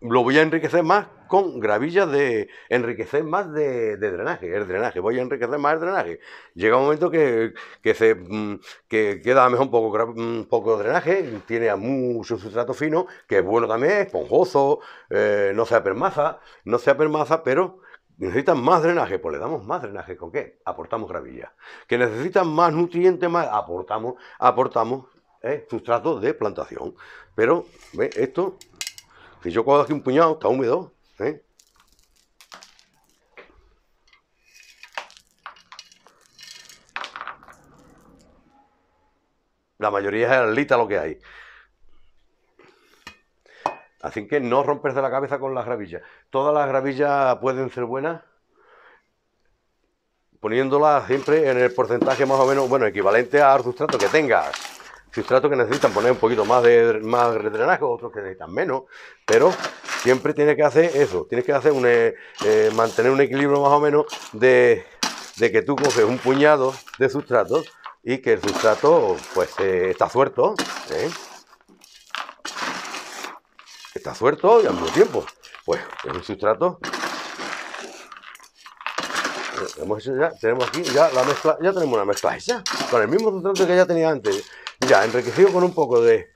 lo voy a enriquecer más con gravillas de enriquecer más de, drenaje, el drenaje, voy a enriquecer más el drenaje. Llega un momento que, se mm, que queda mejor un poco, mm, poco de drenaje, tiene mucho sustrato fino, que es bueno también, esponjoso, eh, no se apermaza, no se apermaza, pero necesitan más drenaje, pues le damos más drenaje. ¿Con qué? Aportamos gravillas Que necesitan más nutrientes, más aportamos, aportamos eh, de plantación. Pero, ¿ves? Esto si yo cojo aquí un puñado, está húmedo. ¿eh? La mayoría es alita lo que hay. Así que no romperse la cabeza con las gravillas. Todas las gravillas pueden ser buenas, poniéndolas siempre en el porcentaje más o menos, bueno, equivalente al sustrato que tengas sustratos que necesitan poner un poquito más de más drenaje, otros que necesitan menos, pero siempre tienes que hacer eso, tienes que hacer un, eh, eh, mantener un equilibrio más o menos de, que tú coges un puñado de sustratos y que el sustrato pues eh, está suelto, está suelto y al mismo tiempo, pues es un sustrato. ya, tenemos aquí ya la ya tenemos una mezcla hecha con el mismo sustrato que ya tenía antes enriquecido con un poco de,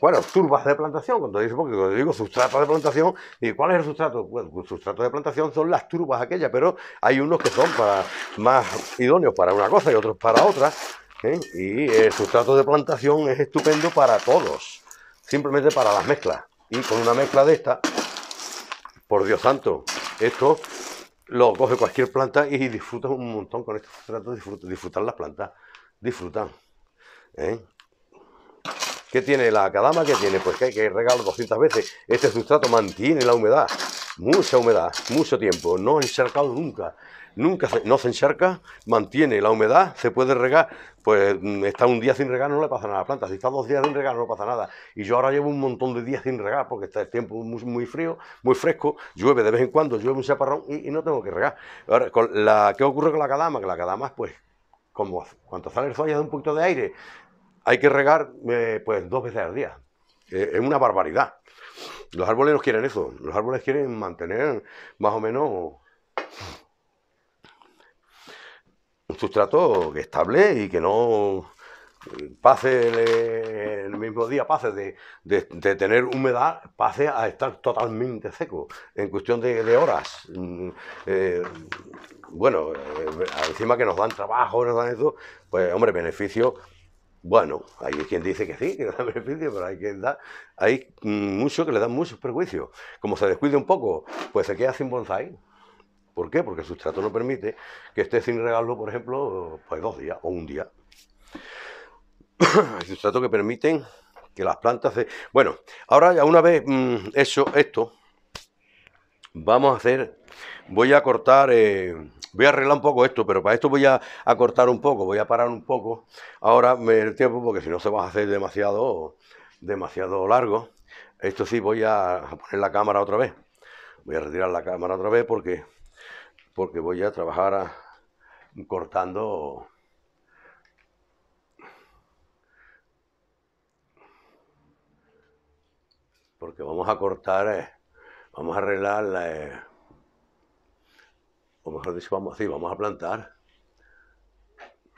bueno, turbas de plantación, cuando digo, porque sustrato de plantación, ¿y cuál es el sustrato? Bueno, el pues, sustrato de plantación son las turbas aquellas, pero hay unos que son para más idóneos para una cosa y otros para otra. ¿eh? Y el sustrato de plantación es estupendo para todos, simplemente para las mezclas. Y con una mezcla de esta, por Dios santo, esto lo coge cualquier planta y disfruta un montón con este sustrato disfrutar disfrutan las plantas, disfrutan. ¿Eh? ¿Qué tiene la cadama? ¿Qué tiene? Pues que hay que regarlo 200 veces. Este sustrato mantiene la humedad, mucha humedad, mucho tiempo. No encharcado nunca. Nunca no se encharca, mantiene la humedad, se puede regar. Pues mm, está un día sin regar, no le pasa nada a la planta. Si está dos días sin regar, no le pasa nada. Y yo ahora llevo un montón de días sin regar porque está el tiempo muy, frío, muy fresco. Llueve de vez en cuando, llueve un chaparrón y, no tengo que regar. Ahora, con la, ¿qué ocurre con la cadama? Que la cadama, pues como cuando sale el sol de un poquito de aire hay que regar eh, pues dos veces al día. Eh, es una barbaridad. Los árboles no quieren eso. Los árboles quieren mantener más o menos un sustrato estable y que no pase el, mismo día, pase de, tener humedad, pase a estar totalmente seco en cuestión de, horas. Mm, eh, bueno, encima que nos dan trabajo, nos dan eso, pues hombre, beneficio bueno, hay quien dice que sí, que da *laughs* beneficio, pero hay quien da, hay muchos que le dan muchos perjuicios. Como se descuide un poco, pues se queda sin bonsai. ¿Por qué? Porque el sustrato no permite que esté sin regalo, por ejemplo, pues dos días o un día. *clears throat* Hay sustrato que permiten que las plantas se... Bueno, ahora ya una vez mm, hecho esto, vamos a hacer... Voy a cortar eh, voy a arreglar un poco esto, pero para esto voy a, cortar un poco, voy a parar un poco ahora me, el tiempo, porque si no se va a hacer demasiado, demasiado largo. Esto sí, voy a, poner la cámara otra vez. Voy a retirar la cámara otra vez porque, porque voy a trabajar ah, cortando porque vamos a cortar, eh, vamos a arreglar la, eh, o mejor dicho, vamos, así, vamos a plantar.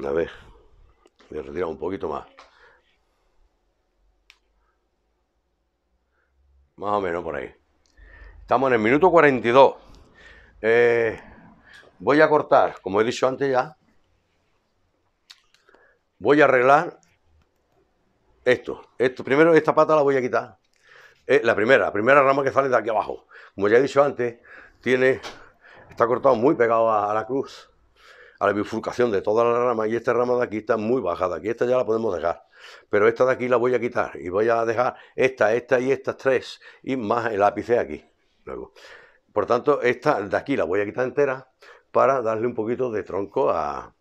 A ver, voy a retirar un poquito más. Más o menos por ahí. Estamos en el minuto 42. Eh, voy a cortar, como he dicho antes ya. Voy a arreglar esto. esto. Primero esta pata la voy a quitar. Eh, la primera, la primera rama que sale de aquí abajo. Como ya he dicho antes, tiene está cortado muy pegado a, la cruz, a la bifurcación de toda la rama y esta rama de aquí está muy bajada, aquí esta ya la podemos dejar, pero esta de aquí la voy a quitar y voy a dejar esta, esta y estas tres y más el ápice aquí. Luego. Por tanto, esta de aquí la voy a quitar entera para darle un poquito de tronco a,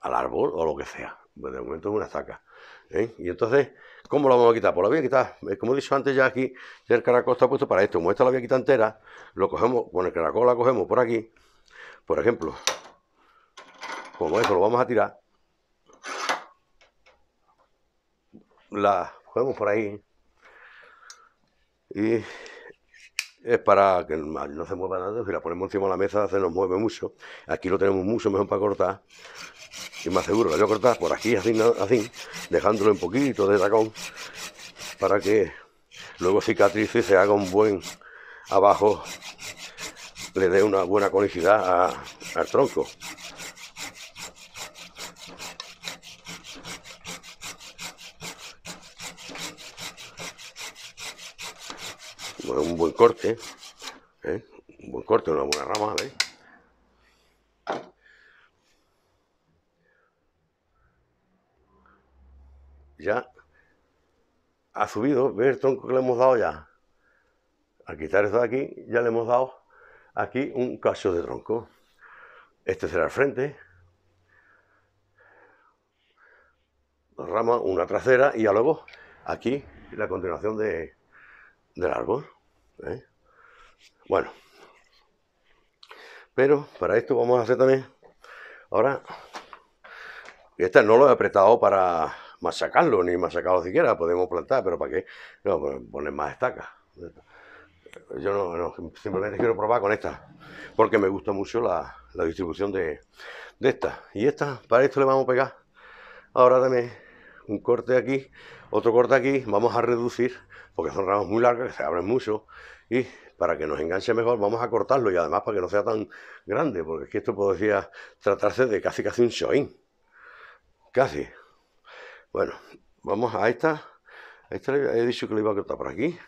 al árbol o lo que sea. Pues de momento es una estaca. ¿eh? Y entonces ¿Cómo la vamos a quitar? Pues la voy a quitar. Eh, como he dicho antes, ya aquí, el caracol está puesto para esto. Como esta la voy a quitar entera, lo cogemos, bueno el caracol la cogemos por aquí. Por ejemplo, como eso lo vamos a tirar, la cogemos por ahí. Y es para que no se mueva nada. Si la ponemos encima de la mesa, se nos mueve mucho. Aquí lo tenemos mucho mejor para cortar y más seguro lo voy a cortar por aquí así, así dejándolo un poquito de tacón para que luego cicatrice se haga un buen abajo le dé una buena conicidad al tronco bueno, un buen corte ¿eh? un buen corte una buena rama ¿eh? ya ha subido, ve el tronco que le hemos dado ya. Al quitar esto de aquí, ya le hemos dado aquí un cacho de tronco. Este será el frente. rama una trasera y ya luego aquí la continuación del árbol. ¿eh? Bueno, pero para esto vamos a hacer también, ahora, esta no lo he apretado para sacarlo ni más sacado siquiera, podemos plantar, pero ¿para qué? No, pues, poner más estacas. Yo no, simplemente quiero probar con esta, porque me gusta mucho la, distribución de, de esta. Y esta, para esto le vamos a pegar ahora también un corte aquí, otro corte aquí, vamos a reducir, porque son ramas muy largas, que se abren mucho, y para que nos enganche mejor vamos a cortarlo y además para que no sea tan grande, porque es que esto podría tratarse de casi casi un showing, casi. Bueno, vamos a esta. A esta he dicho que lo iba a cortar por aquí.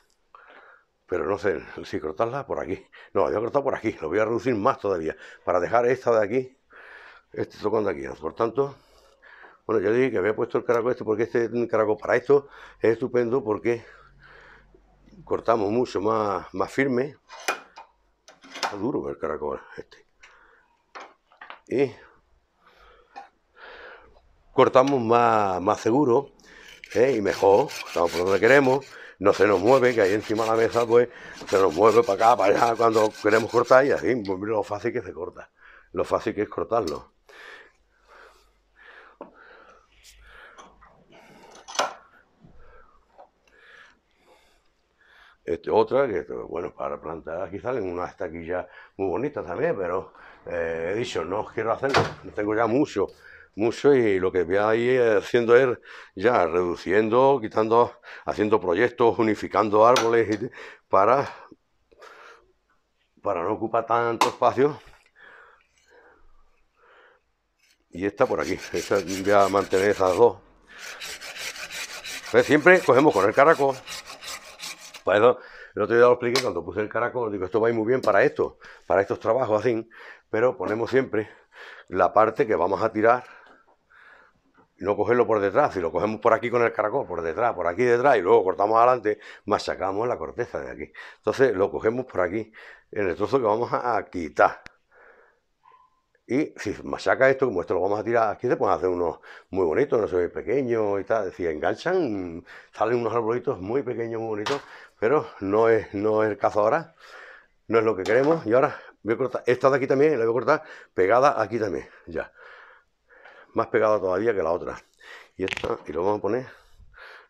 Pero no sé si cortarla por aquí. No, la voy a cortar por aquí. Lo voy a reducir más todavía. Para dejar esta de aquí. Este tocando aquí. Por tanto, bueno, yo dije que había puesto el caracol este porque este caracol para esto es estupendo porque cortamos mucho más, más firme. Está duro el caracol este. Y cortamos más, más seguro ¿eh? y mejor, estamos por donde queremos, no se nos mueve, que ahí encima de la mesa pues se nos mueve para acá, para allá cuando queremos cortar y así, pues, lo fácil que se corta, lo fácil que es cortarlo. Este, otra que, bueno, para plantar aquí salen unas estaquilla muy bonitas también, pero eh, he dicho, no quiero hacerlo, no tengo ya mucho mucho y lo que voy a ir haciendo es ya reduciendo, quitando, haciendo proyectos, unificando árboles para, para no ocupar tanto espacio. Y esta por aquí, voy a mantener esas dos. Pues siempre cogemos con el caracol. Pues el otro día lo expliqué cuando puse el caracol, digo, esto va muy bien para esto, para estos trabajos así, pero ponemos siempre la parte que vamos a tirar no cogerlo por detrás, si lo cogemos por aquí con el caracol, por detrás, por aquí detrás, y luego cortamos adelante, machacamos la corteza de aquí. Entonces lo cogemos por aquí, en el trozo que vamos a quitar. Y si machaca esto, como esto lo vamos a tirar aquí, se pueden hacer unos muy bonitos, no sé, pequeño y tal. Si enganchan, salen unos arbolitos muy pequeños, muy bonitos, pero no es, no es el caso ahora, no es lo que queremos. Y ahora voy a cortar, esta de aquí también, la voy a cortar pegada aquí también, ya más pegada todavía que la otra. Y esta, y lo vamos a poner,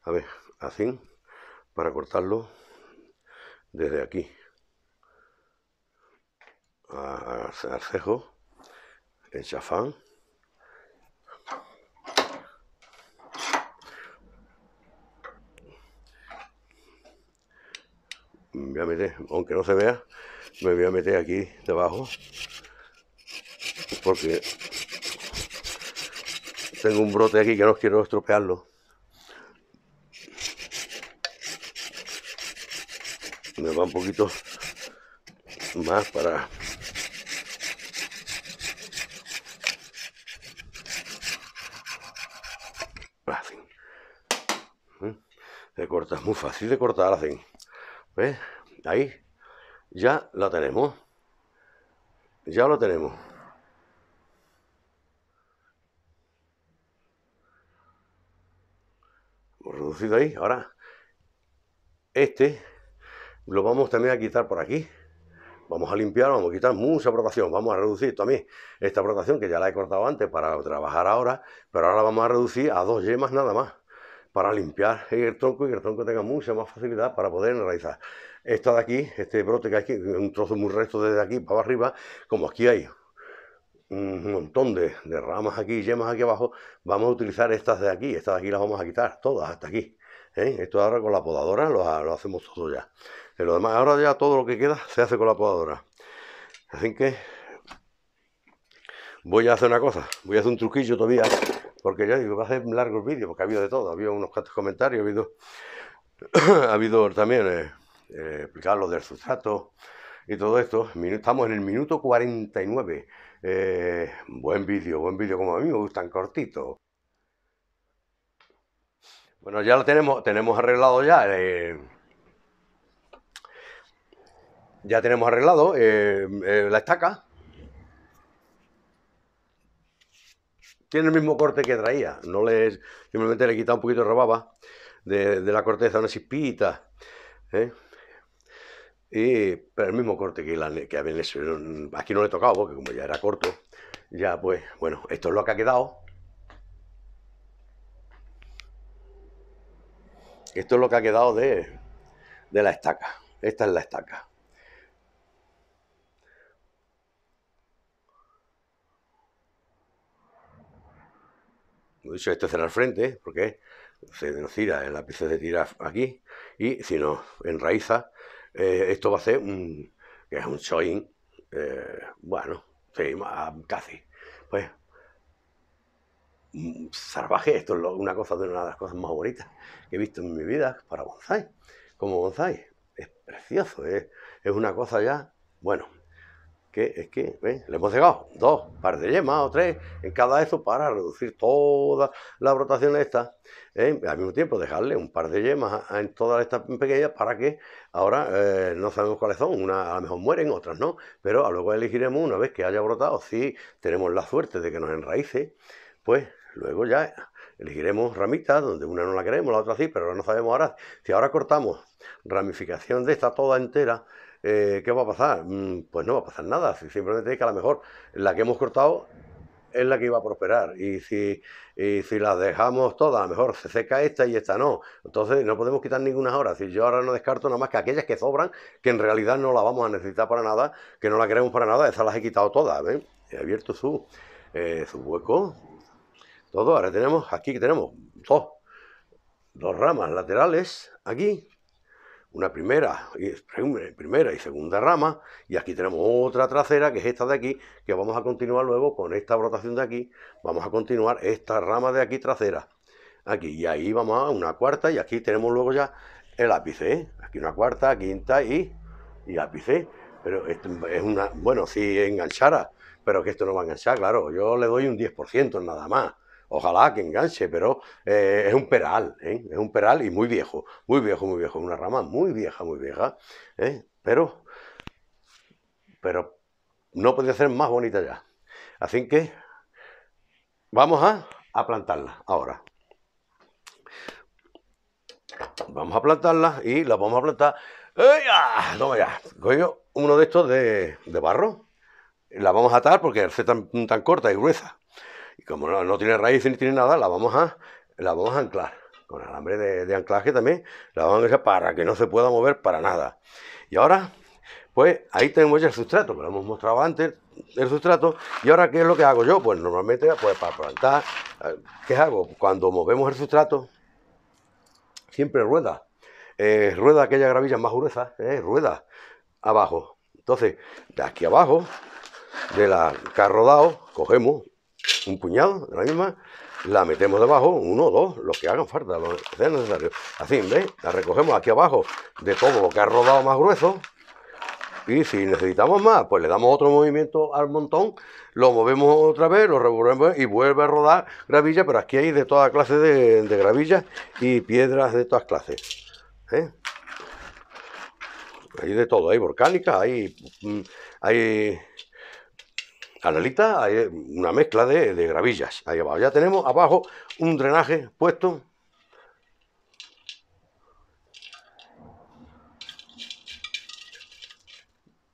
a ver, así, para cortarlo desde aquí al cejo, el chafán. voy a meter, aunque no se vea, me voy a meter aquí debajo porque tengo un brote aquí que no quiero estropearlo. Me va un poquito más para... ¿Mm? De Se corta, es muy fácil de cortar, así. ¿Ves? Ahí. Ya la tenemos. Ya lo tenemos. ahí. Ahora, este lo vamos también a quitar por aquí. Vamos a limpiar, vamos a quitar mucha protección vamos a reducir también esta protección que ya la he cortado antes para trabajar ahora, pero ahora la vamos a reducir a dos yemas nada más para limpiar el tronco y que el tronco tenga mucha más facilidad para poder enraizar. Esta de aquí, este brote que hay aquí, un trozo muy recto desde aquí para arriba, como aquí hay un montón de, ramas aquí, yemas aquí abajo, vamos a utilizar estas de aquí, estas de aquí las vamos a quitar, todas hasta aquí. ¿eh? Esto ahora con la podadora lo, hacemos todo ya. De lo demás, ahora ya todo lo que queda se hace con la podadora. Así que voy a hacer una cosa, voy a hacer un truquillo todavía, porque ya digo, va a ser largo el vídeo, porque ha habido de todo, ha habido unos cuantos comentarios, ha habido, *coughs* también explicarlo eh, eh, explicar lo del sustrato, y todo esto. Estamos en el minuto 49. Eh, buen vídeo, buen vídeo como a mí me gustan cortito. Bueno, ya lo tenemos, tenemos arreglado ya. Eh, ya tenemos arreglado eh, la estaca. Tiene el mismo corte que traía. No le, simplemente le he quitado un poquito de robaba de, la corteza, una chispita. ¿eh? Y, pero el mismo corte que, aquí no le he tocado, porque como ya era corto, ya pues, bueno, esto es lo que ha quedado. Esto es lo que ha quedado de, la estaca. Esta es la estaca. he dicho, esto será ¿eh? el frente, porque se nos tira, en la pieza de tira aquí, y si nos enraiza, eh, esto va a ser un, es un showing, eh, bueno, casi, pues, mm, salvaje, esto es una cosa de una de las cosas más bonitas que he visto en mi vida para bonsai, como bonsai, es precioso, es, es una cosa ya, bueno, que es que le hemos llegado dos par de yemas o tres en cada eso para reducir toda la brotación esta. ¿eh? Al mismo tiempo dejarle un par de yemas en todas estas pequeñas para que ahora eh, no sabemos cuáles son, unas a lo mejor mueren, otras no, pero luego elegiremos una vez que haya brotado, si tenemos la suerte de que nos enraice, pues luego ya elegiremos ramitas donde una no la queremos, la otra sí, pero no sabemos ahora si ahora cortamos ramificación de esta toda entera eh, ¿qué va a pasar? Mm, pues no va a pasar nada, simplemente es que a lo mejor la que hemos cortado es la que iba a prosperar. Y si, y si las dejamos todas, a lo mejor se seca esta y esta no. Entonces no podemos quitar ninguna hora. Si yo ahora no descarto nada más que aquellas que sobran, que en realidad no las vamos a necesitar para nada, que no la queremos para nada, esas las he quitado todas. He abierto su, eh, su hueco. Todo, ahora tenemos, aquí tenemos dos, dos ramas laterales, aquí, una primera y, primera y segunda rama, y aquí tenemos otra trasera, que es esta de aquí, que vamos a continuar luego con esta rotación de aquí, vamos a continuar esta rama de aquí trasera, aquí, y ahí vamos a una cuarta, y aquí tenemos luego ya el ápice, ¿eh? aquí una cuarta, quinta y, y ápice, pero es, es una, bueno, si enganchara, pero que esto no va a enganchar, claro, yo le doy un 10% nada más, Ojalá que enganche, pero eh, es un peral, ¿eh? es un peral y muy viejo, muy viejo, muy viejo, una rama muy vieja, muy vieja, ¿eh? pero, pero no puede ser más bonita ya. Así que vamos a, plantarla ahora. Vamos a plantarla y la vamos a plantar. Toma ya. Coño, uno de estos de, barro. La vamos a atar porque es tan corta y gruesa y como no, tiene raíces ni tiene nada, la vamos a, la vamos a anclar. Con alambre de, anclaje también, la vamos a anclar para que no se pueda mover para nada. Y ahora, pues ahí tenemos ya el sustrato, que lo hemos mostrado antes, el sustrato. Y ahora, ¿qué es lo que hago yo? Pues normalmente, pues para plantar, eh, ¿qué hago? Cuando movemos el sustrato, siempre rueda. Eh, rueda aquella gravilla más gruesa, eh, rueda abajo. Entonces, de aquí abajo, de la carrodao, cogemos un puñado de la misma, la metemos debajo, uno o dos, los que hagan falta, lo que sea necesario. Así, ¿veis? La recogemos aquí abajo de todo lo que ha rodado más grueso. Y si necesitamos más, pues le damos otro movimiento al montón, lo movemos otra vez, lo revolvemos y vuelve a rodar gravilla, pero aquí hay de toda clase de, gravillas y piedras de todas clases. ¿eh? Hay de todo, hay volcánica hay, mm, hay la lita hay una mezcla de, gravillas. Ahí abajo. Ya tenemos abajo un drenaje puesto.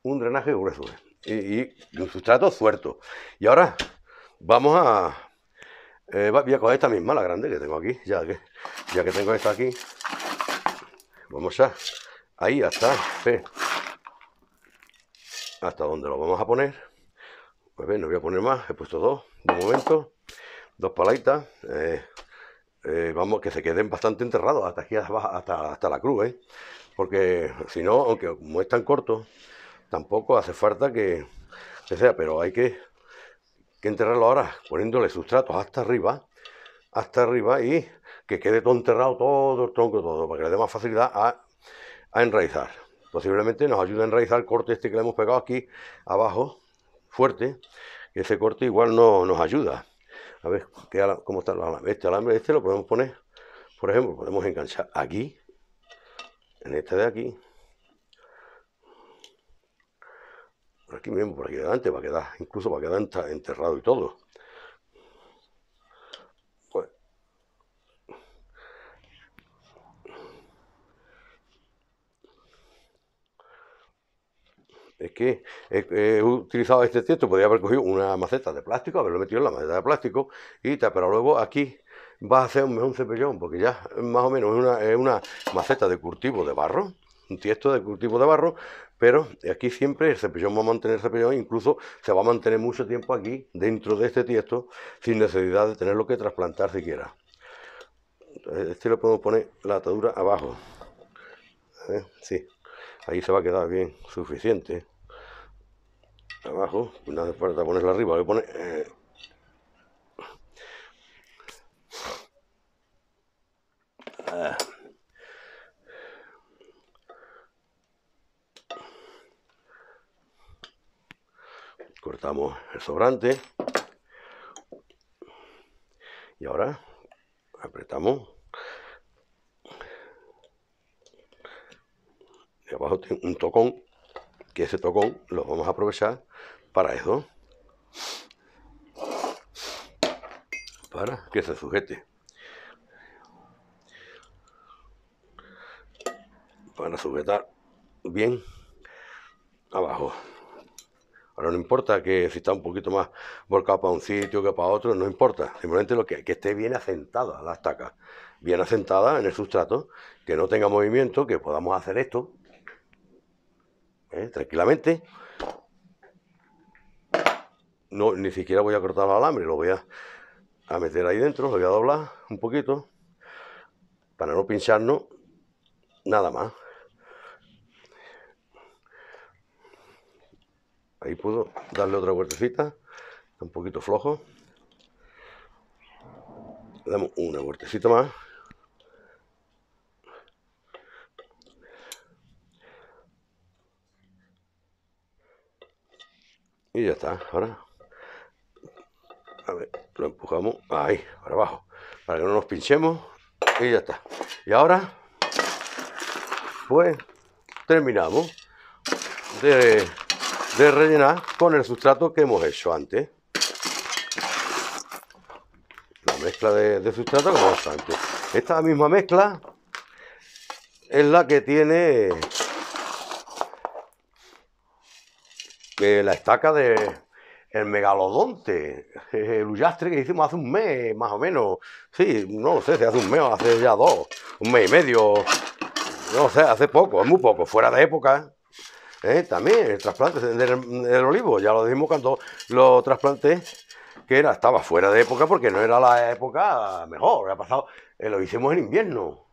Un drenaje grueso eh, y, un sustrato suelto. Y ahora vamos a... Eh, voy a coger esta misma, la grande que tengo aquí, ya que, ya que tengo esta aquí. Vamos a... Ahí hasta... Eh, hasta dónde lo vamos a poner pues bien, no voy a poner más, he puesto dos de momento, dos palaitas, eh, eh, vamos, que se queden bastante enterrados hasta aquí hasta, hasta la cruz, ¿eh? porque si no, aunque como es tan corto, tampoco hace falta que, sea, pero hay que, enterrarlo ahora poniéndole sustratos hasta arriba, hasta arriba y que quede todo enterrado todo el tronco, todo, para que le dé más facilidad a, a enraizar. Posiblemente nos ayude a enraizar el corte este que le hemos pegado aquí abajo, fuerte, que ese corte igual no nos ayuda. A ver cómo está Este alambre, este lo podemos poner, por ejemplo, podemos enganchar aquí, en este de aquí, por aquí mismo, por aquí delante, va a quedar, incluso va a quedar enterrado y todo. Es que he, utilizado este tiesto, podría haber cogido una maceta de plástico, haberlo metido en la maceta de plástico, y tal, pero luego aquí va a hacer un mejor cepellón, porque ya más o menos es una, maceta de cultivo de barro, un tiesto de cultivo de barro, pero aquí siempre el cepellón va a mantener el cepellón, incluso se va a mantener mucho tiempo aquí, dentro de este tiesto, sin necesidad de tenerlo que trasplantar siquiera. Este lo podemos poner la atadura abajo. Sí, ahí se va a quedar bien suficiente abajo, una no hace falta ponerla arriba, le pone... Eh. cortamos el sobrante y ahora apretamos y abajo un tocón y ese tocón lo vamos a aprovechar para eso. Para que se sujete. Para sujetar bien abajo. Ahora no importa que si está un poquito más volcado para un sitio que para otro, no importa. Simplemente lo que, que esté bien asentada la estaca. Bien asentada en el sustrato, que no tenga movimiento, que podamos hacer esto ¿Eh? tranquilamente. No, ni siquiera voy a cortar el alambre, lo voy a, meter ahí dentro, lo voy a doblar un poquito para no pincharnos nada más. Ahí puedo darle otra vueltecita, un poquito flojo. Le damos una vueltecita más. Y ya está, ahora. lo empujamos ahí, para abajo, para que no nos pinchemos. Y ya está. Y ahora, pues, terminamos de, rellenar con el sustrato que hemos hecho antes. La mezcla de, de sustrato que hemos hecho antes. Esta misma mezcla es la que tiene que la estaca de el megalodonte, *laughs* el ullastre que hicimos hace un mes, más o menos. Sí, no lo sé, hace un mes, o hace ya dos, un mes y medio. No sé, hace poco, es muy poco, fuera de época. ¿eh? ¿Eh? También el trasplante del, olivo, ya lo dijimos cuando lo trasplanté, que era, estaba fuera de época porque no era la época mejor, ha pasado, eh, lo hicimos en invierno.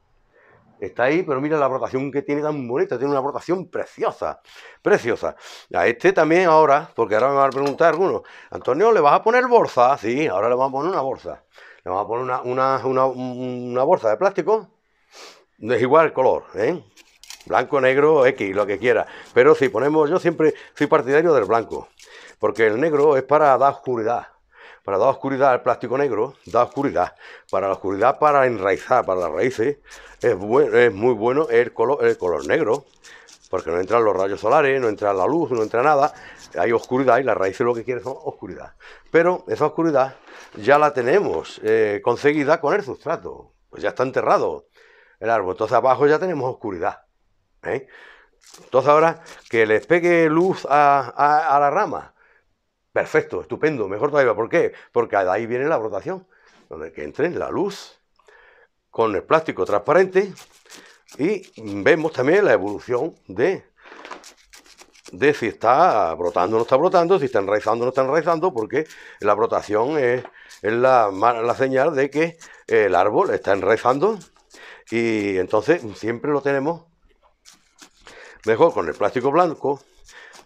Está ahí, pero mira la aportación que tiene tan bonita, tiene una aportación preciosa, preciosa. A este también ahora, porque ahora me van a preguntar algunos, Antonio, ¿le vas a poner bolsa? Sí, ahora le vamos a poner una bolsa. Le vamos a poner una, bolsa de plástico, es igual el color, ¿eh? Blanco, negro, X, lo que quiera. Pero si ponemos, yo siempre soy partidario del blanco, porque el negro es para dar oscuridad, para dar oscuridad al plástico negro, da oscuridad. Para la oscuridad, para enraizar, para las raíces, es, muy bueno el color, negro, porque no entran los rayos solares, no entra la luz, no entra nada. Hay oscuridad y las raíces lo que quieren son oscuridad. Pero esa oscuridad ya la tenemos eh, conseguida con el sustrato, pues ya está enterrado el árbol. Entonces abajo ya tenemos oscuridad. ¿eh? Entonces ahora que les pegue luz a la rama Perfecto, estupendo, mejor todavía. ¿Por qué? Porque de ahí viene la brotación, donde que entre la luz con el plástico transparente y vemos también la evolución de, de si está brotando o no está brotando, si está enraizando o no está enraizando, porque la brotación es, es la, la, señal de que el árbol está enraizando y entonces siempre lo tenemos mejor con el plástico blanco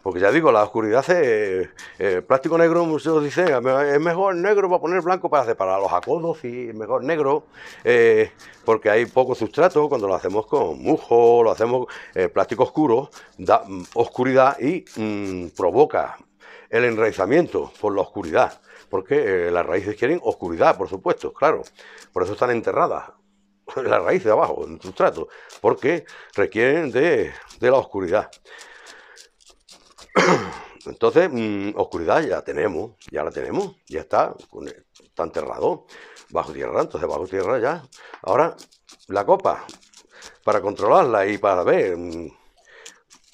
porque ya digo, la oscuridad es. Eh, plástico negro, muchos dicen, es mejor negro para poner blanco para separar los acodos y es mejor negro, eh, porque hay poco sustrato cuando lo hacemos con mujo, lo hacemos eh, plástico oscuro, da mm, oscuridad y mm, provoca el enraizamiento por la oscuridad. Porque las raíces quieren oscuridad, por supuesto, claro. Por eso están enterradas *laughs* ...las raíces de abajo, en sustrato, porque requieren de, de la oscuridad. *clears throat* Entonces, mm, oscuridad ya tenemos, ya la tenemos, ya está, está enterrado bajo tierra, entonces bajo tierra ya. Ahora, la copa, para controlarla y para ver, mm,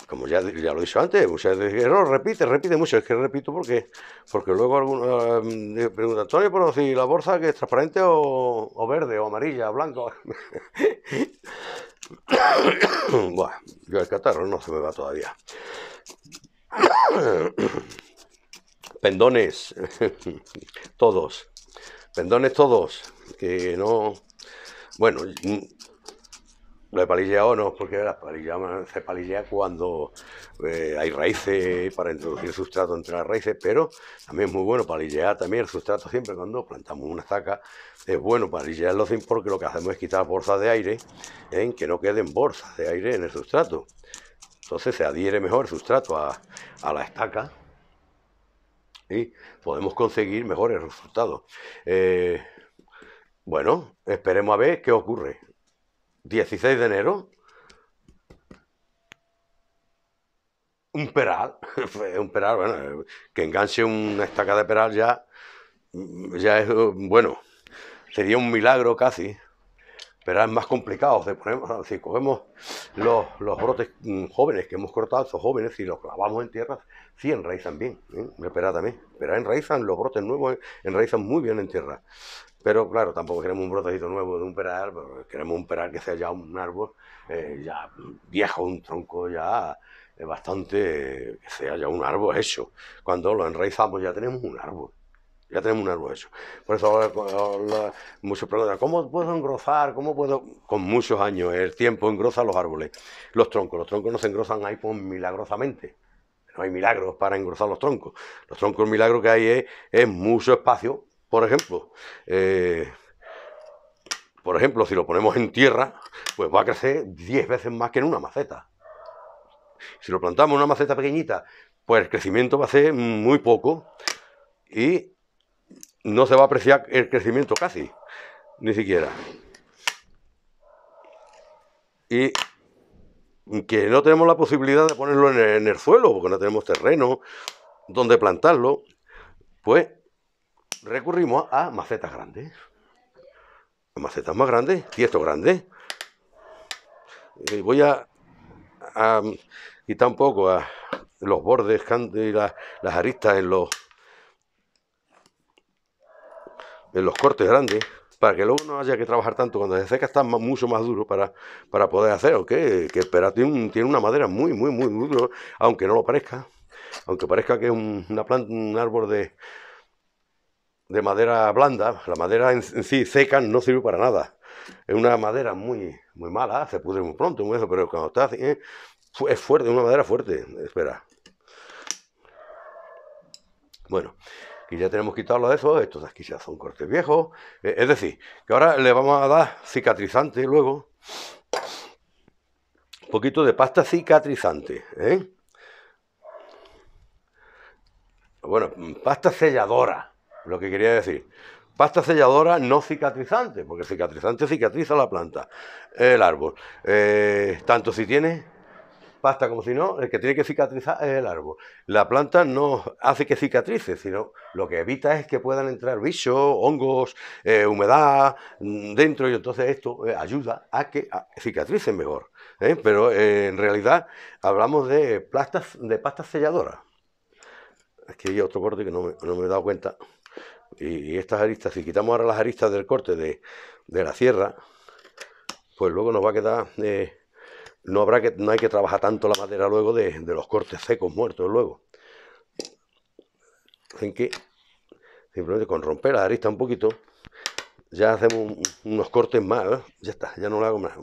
como ya, lo hizo antes, muchas no, repite, repite mucho, es que repito porque, porque luego algunos eh, preguntan, Antonio, pero si la bolsa que es transparente o, verde, o amarilla, o blanco. *coughs* yo el catarro no se me va todavía. Pendones, *laughs* todos. Pendones todos. Que no. Bueno, lo he o no, porque la palilla se palillea cuando eh, hay raíces para introducir sustrato entre las raíces, pero también es muy bueno palillear también el sustrato siempre cuando plantamos una estaca. Es bueno palillearlo porque lo que hacemos es quitar bolsas de aire, en ¿eh? que no queden bolsas de aire en el sustrato. Entonces se adhiere mejor el sustrato a, la estaca y podemos conseguir mejores resultados. Eh, bueno, esperemos a ver qué ocurre. 16 de enero, un peral, *laughs* un peral, bueno, que enganche una estaca de peral ya, ya es, bueno, sería un milagro casi pero es más complicados. De si cogemos los, brotes mm, jóvenes que hemos cortado, esos jóvenes, y los clavamos en tierra, sí enraizan bien. ¿eh? Espera también. Pero enraizan, los brotes nuevos enraizan muy bien en tierra. Pero claro, tampoco queremos un brotecito nuevo de un peral, queremos un peral que sea ya un árbol eh, ya viejo, un tronco ya eh, bastante, que sea ya un árbol hecho. Cuando lo enraizamos ya tenemos un árbol. Ya tenemos un árbol hecho. Por eso ahora, muchos preguntan, ¿cómo puedo engrosar? ¿Cómo puedo...? Con muchos años, el tiempo engrosa los árboles. Los troncos, los troncos no se engrosan ahí pues, milagrosamente. No hay milagros para engrosar los troncos. Los troncos, el milagro que hay es, mucho espacio. Por ejemplo, eh, por ejemplo, si lo ponemos en tierra, pues va a crecer 10 veces más que en una maceta. Si lo plantamos en una maceta pequeñita, pues el crecimiento va a ser muy poco y no se va a apreciar el crecimiento casi, ni siquiera. Y que no tenemos la posibilidad de ponerlo en el, suelo, porque no tenemos terreno donde plantarlo, pues recurrimos a, macetas grandes. macetas más grandes, tiestos grandes. Y voy a, quitar un poco a los bordes y las aristas en los en los cortes grandes, para que luego no haya que trabajar tanto cuando se seca está mucho más duro para, para poder hacer, aunque que tiene, una madera muy, muy, muy duro, aunque no lo parezca, aunque parezca que es un, una planta, un árbol de, de madera blanda, la madera en, sí seca no sirve para nada, es una madera muy, muy mala, se pudre muy pronto, eso, pero cuando está así, ¿eh? es fuerte, una madera fuerte, espera. Bueno, que ya tenemos quitado de eso, estos aquí ya son cortes viejos, eh, es decir, que ahora le vamos a dar cicatrizante luego, un poquito de pasta cicatrizante, ¿eh? bueno, pasta selladora, lo que quería decir. Pasta selladora no cicatrizante, porque cicatrizante cicatriza la planta, el árbol. Eh, tanto si tiene pasta como si no, el que tiene que cicatrizar es el árbol. La planta no hace que cicatrice, sino lo que evita es que puedan entrar bichos, hongos, eh, humedad mm, dentro y entonces esto eh, ayuda a que cicatricen mejor. ¿eh? Pero en realidad hablamos de, plastas, de pastas selladoras. Aquí hay otro corte que no me, no he dado cuenta. Y, estas aristas, si quitamos ahora las aristas del corte de, de la sierra, pues luego nos va a quedar no, habrá que, no hay que trabajar tanto la madera luego de, los cortes secos muertos luego. En que simplemente con romper la arista un poquito, ya hacemos unos cortes más, ¿eh? ya está, ya no lo hago más.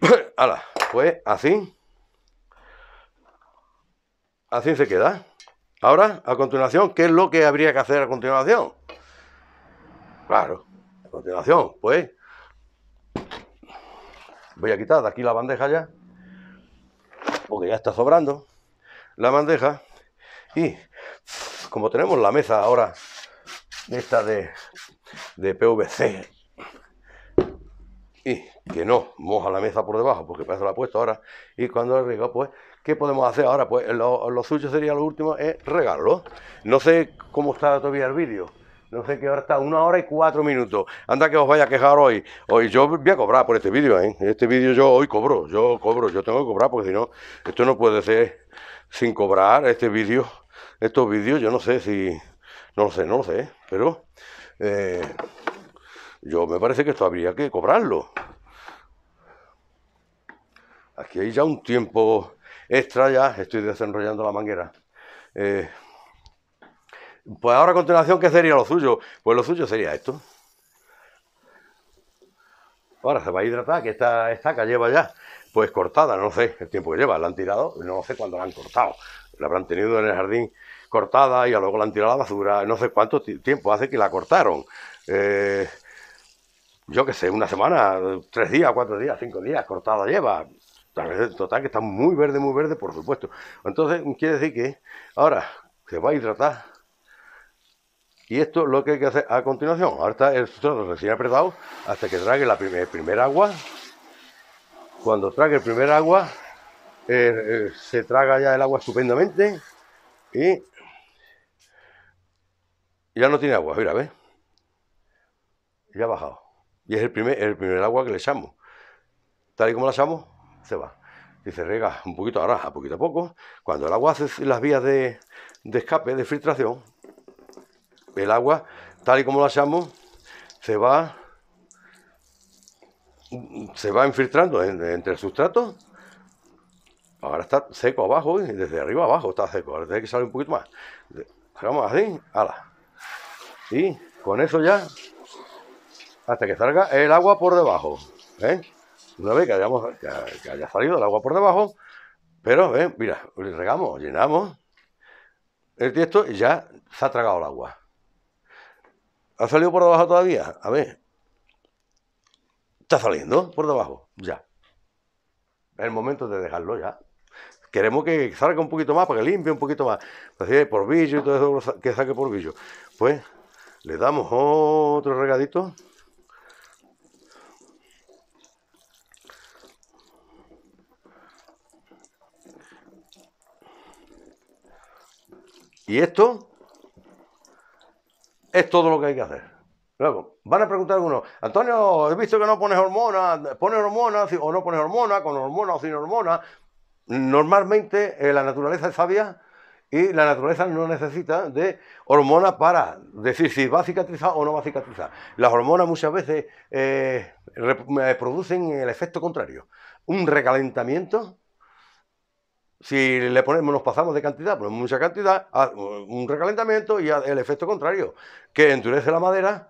*coughs* Hala, pues así, así se queda. Ahora, a continuación, ¿qué es lo que habría que hacer a continuación? Claro, a continuación, pues Voy a quitar de aquí la bandeja ya, porque ya está sobrando la bandeja. Y como tenemos la mesa ahora, esta de, PVC, y que no moja la mesa por debajo, porque pasa la he puesto ahora, y cuando riego, pues, ¿qué podemos hacer ahora? Pues lo, lo suyo sería lo último, es regarlo. No sé cómo está todavía el vídeo, no sé qué hora está, una hora y cuatro minutos. Anda que os vaya a quejar hoy. Hoy yo voy a cobrar por este vídeo, ¿eh? Este vídeo yo hoy cobro, yo cobro, yo tengo que cobrar porque si no, esto no puede ser sin cobrar este vídeo. Estos vídeos, yo no sé si, no lo sé, no lo sé, pero eh, yo me parece que esto habría que cobrarlo. Aquí hay ya un tiempo extra, ya estoy desenrollando la manguera. Eh, pues ahora a continuación, ¿qué sería lo suyo? Pues lo suyo sería esto. Ahora se va a hidratar, que esta que lleva ya, pues cortada, no sé el tiempo que lleva, la han tirado, no sé cuándo la han cortado, la habrán tenido en el jardín cortada y luego la han tirado a la basura, no sé cuánto tiempo hace que la cortaron. Eh, yo qué sé, una semana, tres días, cuatro días, cinco días, cortada lleva. Total, que está muy verde, muy verde, por supuesto. Entonces, quiere decir que ahora se va a hidratar y esto lo que hay que hacer a continuación. Ahora está el sustrato recién apretado hasta que trague la primera el primer agua. Cuando trague el primer agua, eh, eh, se traga ya el agua estupendamente y ya no tiene agua. Mira, ¿ves? Ya ha bajado. Y es el primer, el primer agua que le echamos. Tal y como la echamos, se va. Y se rega un poquito ahora, a poquito a poco. Cuando el agua hace las vías de, de escape, de filtración, el agua, tal y como la echamos, se va, se va infiltrando entre el sustrato. Ahora está seco abajo, y ¿eh? desde arriba abajo está seco. Ahora tiene que salir un poquito más. Hagamos así, ala. Y con eso ya, hasta que salga el agua por debajo. ¿eh? Una vez que, haya salido el agua por debajo, pero, ¿eh? mira, le regamos, llenamos el tiesto y ya se ha tragado el agua. ¿Ha salido por debajo todavía? A ver. Está saliendo por debajo, ya. Es el momento de dejarlo ya. Queremos que salga un poquito más, para que limpie un poquito más. Así pues por billo y todo eso, que saque por billo. Pues le damos otro regadito. Y esto es todo lo que hay que hacer. Luego, van a preguntar algunos, Antonio, he visto que no pones hormonas, pones hormonas o no pones hormonas, con hormonas o sin hormonas. Normalmente eh, la naturaleza es sabia y la naturaleza no necesita de hormonas para decir si va a cicatrizar o no va a cicatrizar. Las hormonas muchas veces eh, eh, producen el efecto contrario, un recalentamiento si le ponemos, nos pasamos de cantidad, ponemos mucha cantidad, un recalentamiento y el efecto contrario, que endurece la madera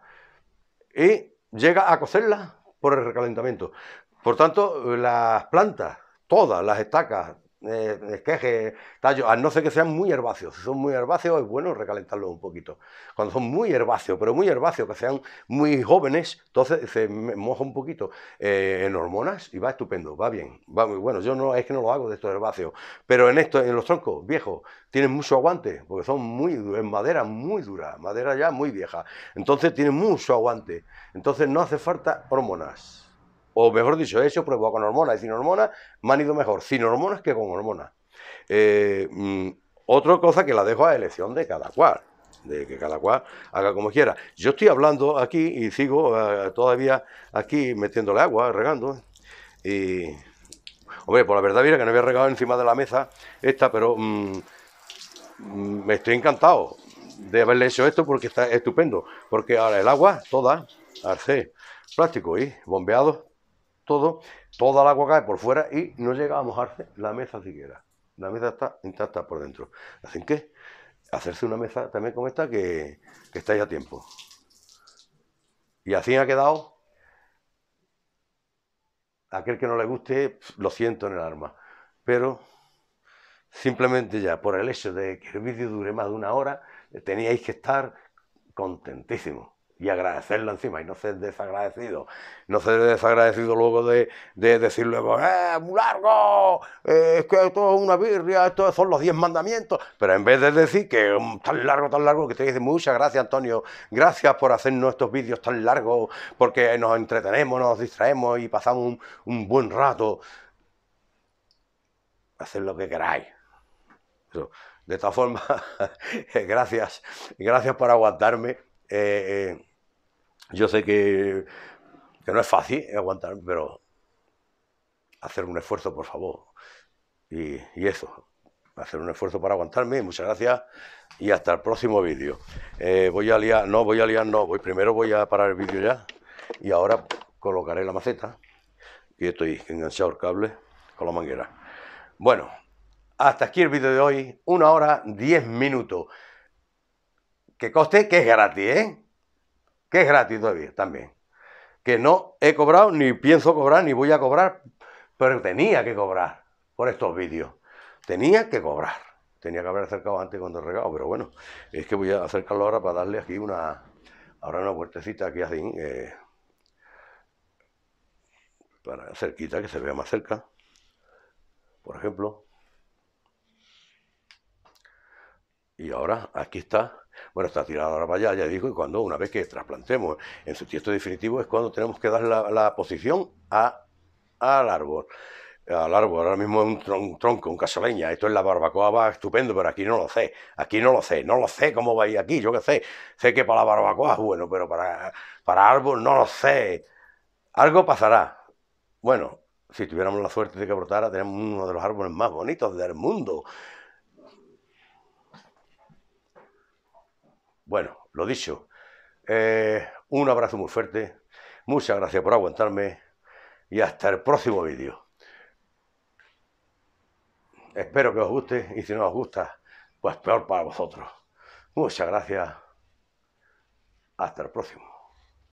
y llega a cocerla por el recalentamiento. Por tanto, las plantas, todas las estacas, eh, esquejes, tallo, a no ser que sean muy herbáceos. Si son muy herbáceos, es bueno recalentarlos un poquito. Cuando son muy herbáceos, pero muy herbáceos, que sean muy jóvenes, entonces se moja un poquito eh, en hormonas y va estupendo, va bien, va muy bueno. Yo no es que no lo hago de estos herbáceos, pero en esto en los troncos viejos, tienen mucho aguante, porque son muy en madera muy dura, madera ya muy vieja. Entonces tienen mucho aguante. Entonces no hace falta hormonas o mejor dicho, he hecho pruebas con hormonas y sin hormonas, me han ido mejor sin hormonas que con hormonas. Eh, mm, otra cosa que la dejo a elección de cada cual, de que cada cual haga como quiera. Yo estoy hablando aquí y sigo eh, todavía aquí metiéndole agua, regando. Y, hombre, por la verdad, mira que no había regado encima de la mesa esta, pero mm, mm, me estoy encantado de haberle hecho esto porque está estupendo. Porque ahora el agua, toda, hace plástico y bombeado todo, toda el agua cae por fuera y no llega a mojarse la mesa siquiera. La mesa está intacta por dentro. Así que hacerse una mesa también como esta que, estáis a tiempo. Y así ha quedado. Aquel que no le guste, lo siento en el arma. Pero simplemente ya por el hecho de que el vídeo dure más de una hora, teníais que estar contentísimo y agradecerlo encima y no ser desagradecido. No ser desagradecido luego de, de decirle, pues, ¡eh, muy largo! Eh, es que esto es una birria, esto son los diez mandamientos. Pero en vez de decir que es tan largo, tan largo, que te dice, muchas gracias Antonio, gracias por hacernos estos vídeos tan largos, porque nos entretenemos, nos distraemos y pasamos un, buen rato. Haced lo que queráis. de esta forma *laughs* gracias, gracias por aguantarme. Eh, eh, yo sé que, no es fácil aguantar, pero hacer un esfuerzo, por favor. Y, eso, hacer un esfuerzo para aguantarme. Muchas gracias y hasta el próximo vídeo. Eh, voy a liar, no, voy a liar, no. primero voy a parar el vídeo ya y ahora colocaré la maceta. Y estoy enganchado el cable con la manguera. Bueno, hasta aquí el vídeo de hoy. Una hora, diez minutos. Que coste que es gratis, ¿eh? que es gratis todavía también, que no he cobrado, ni pienso cobrar, ni voy a cobrar, pero tenía que cobrar por estos vídeos, tenía que cobrar, tenía que haber acercado antes cuando he regado, pero bueno, es que voy a acercarlo ahora para darle aquí una, ahora una vueltecita aquí así, eh, para cerquita, que se vea más cerca, por ejemplo. Y ahora aquí está bueno, está tirada para allá ya dijo, y cuando, una vez que trasplantemos en su tiesto definitivo, es cuando tenemos que dar la, la posición a, al árbol. Al árbol, ahora mismo es un, tronco, un casoleña, esto es la barbacoa, va estupendo, pero aquí no lo sé, aquí no lo sé, no lo sé cómo va a ir aquí, yo qué sé, sé que para la barbacoa es bueno, pero para, para árbol no lo sé. Algo pasará. Bueno, si tuviéramos la suerte de que brotara, tenemos uno de los árboles más bonitos del mundo. Bueno, lo dicho, eh, un abrazo muy fuerte, muchas gracias por aguantarme y hasta el próximo vídeo. Espero que os guste y si no os gusta, pues peor para vosotros. Muchas gracias. Hasta el próximo.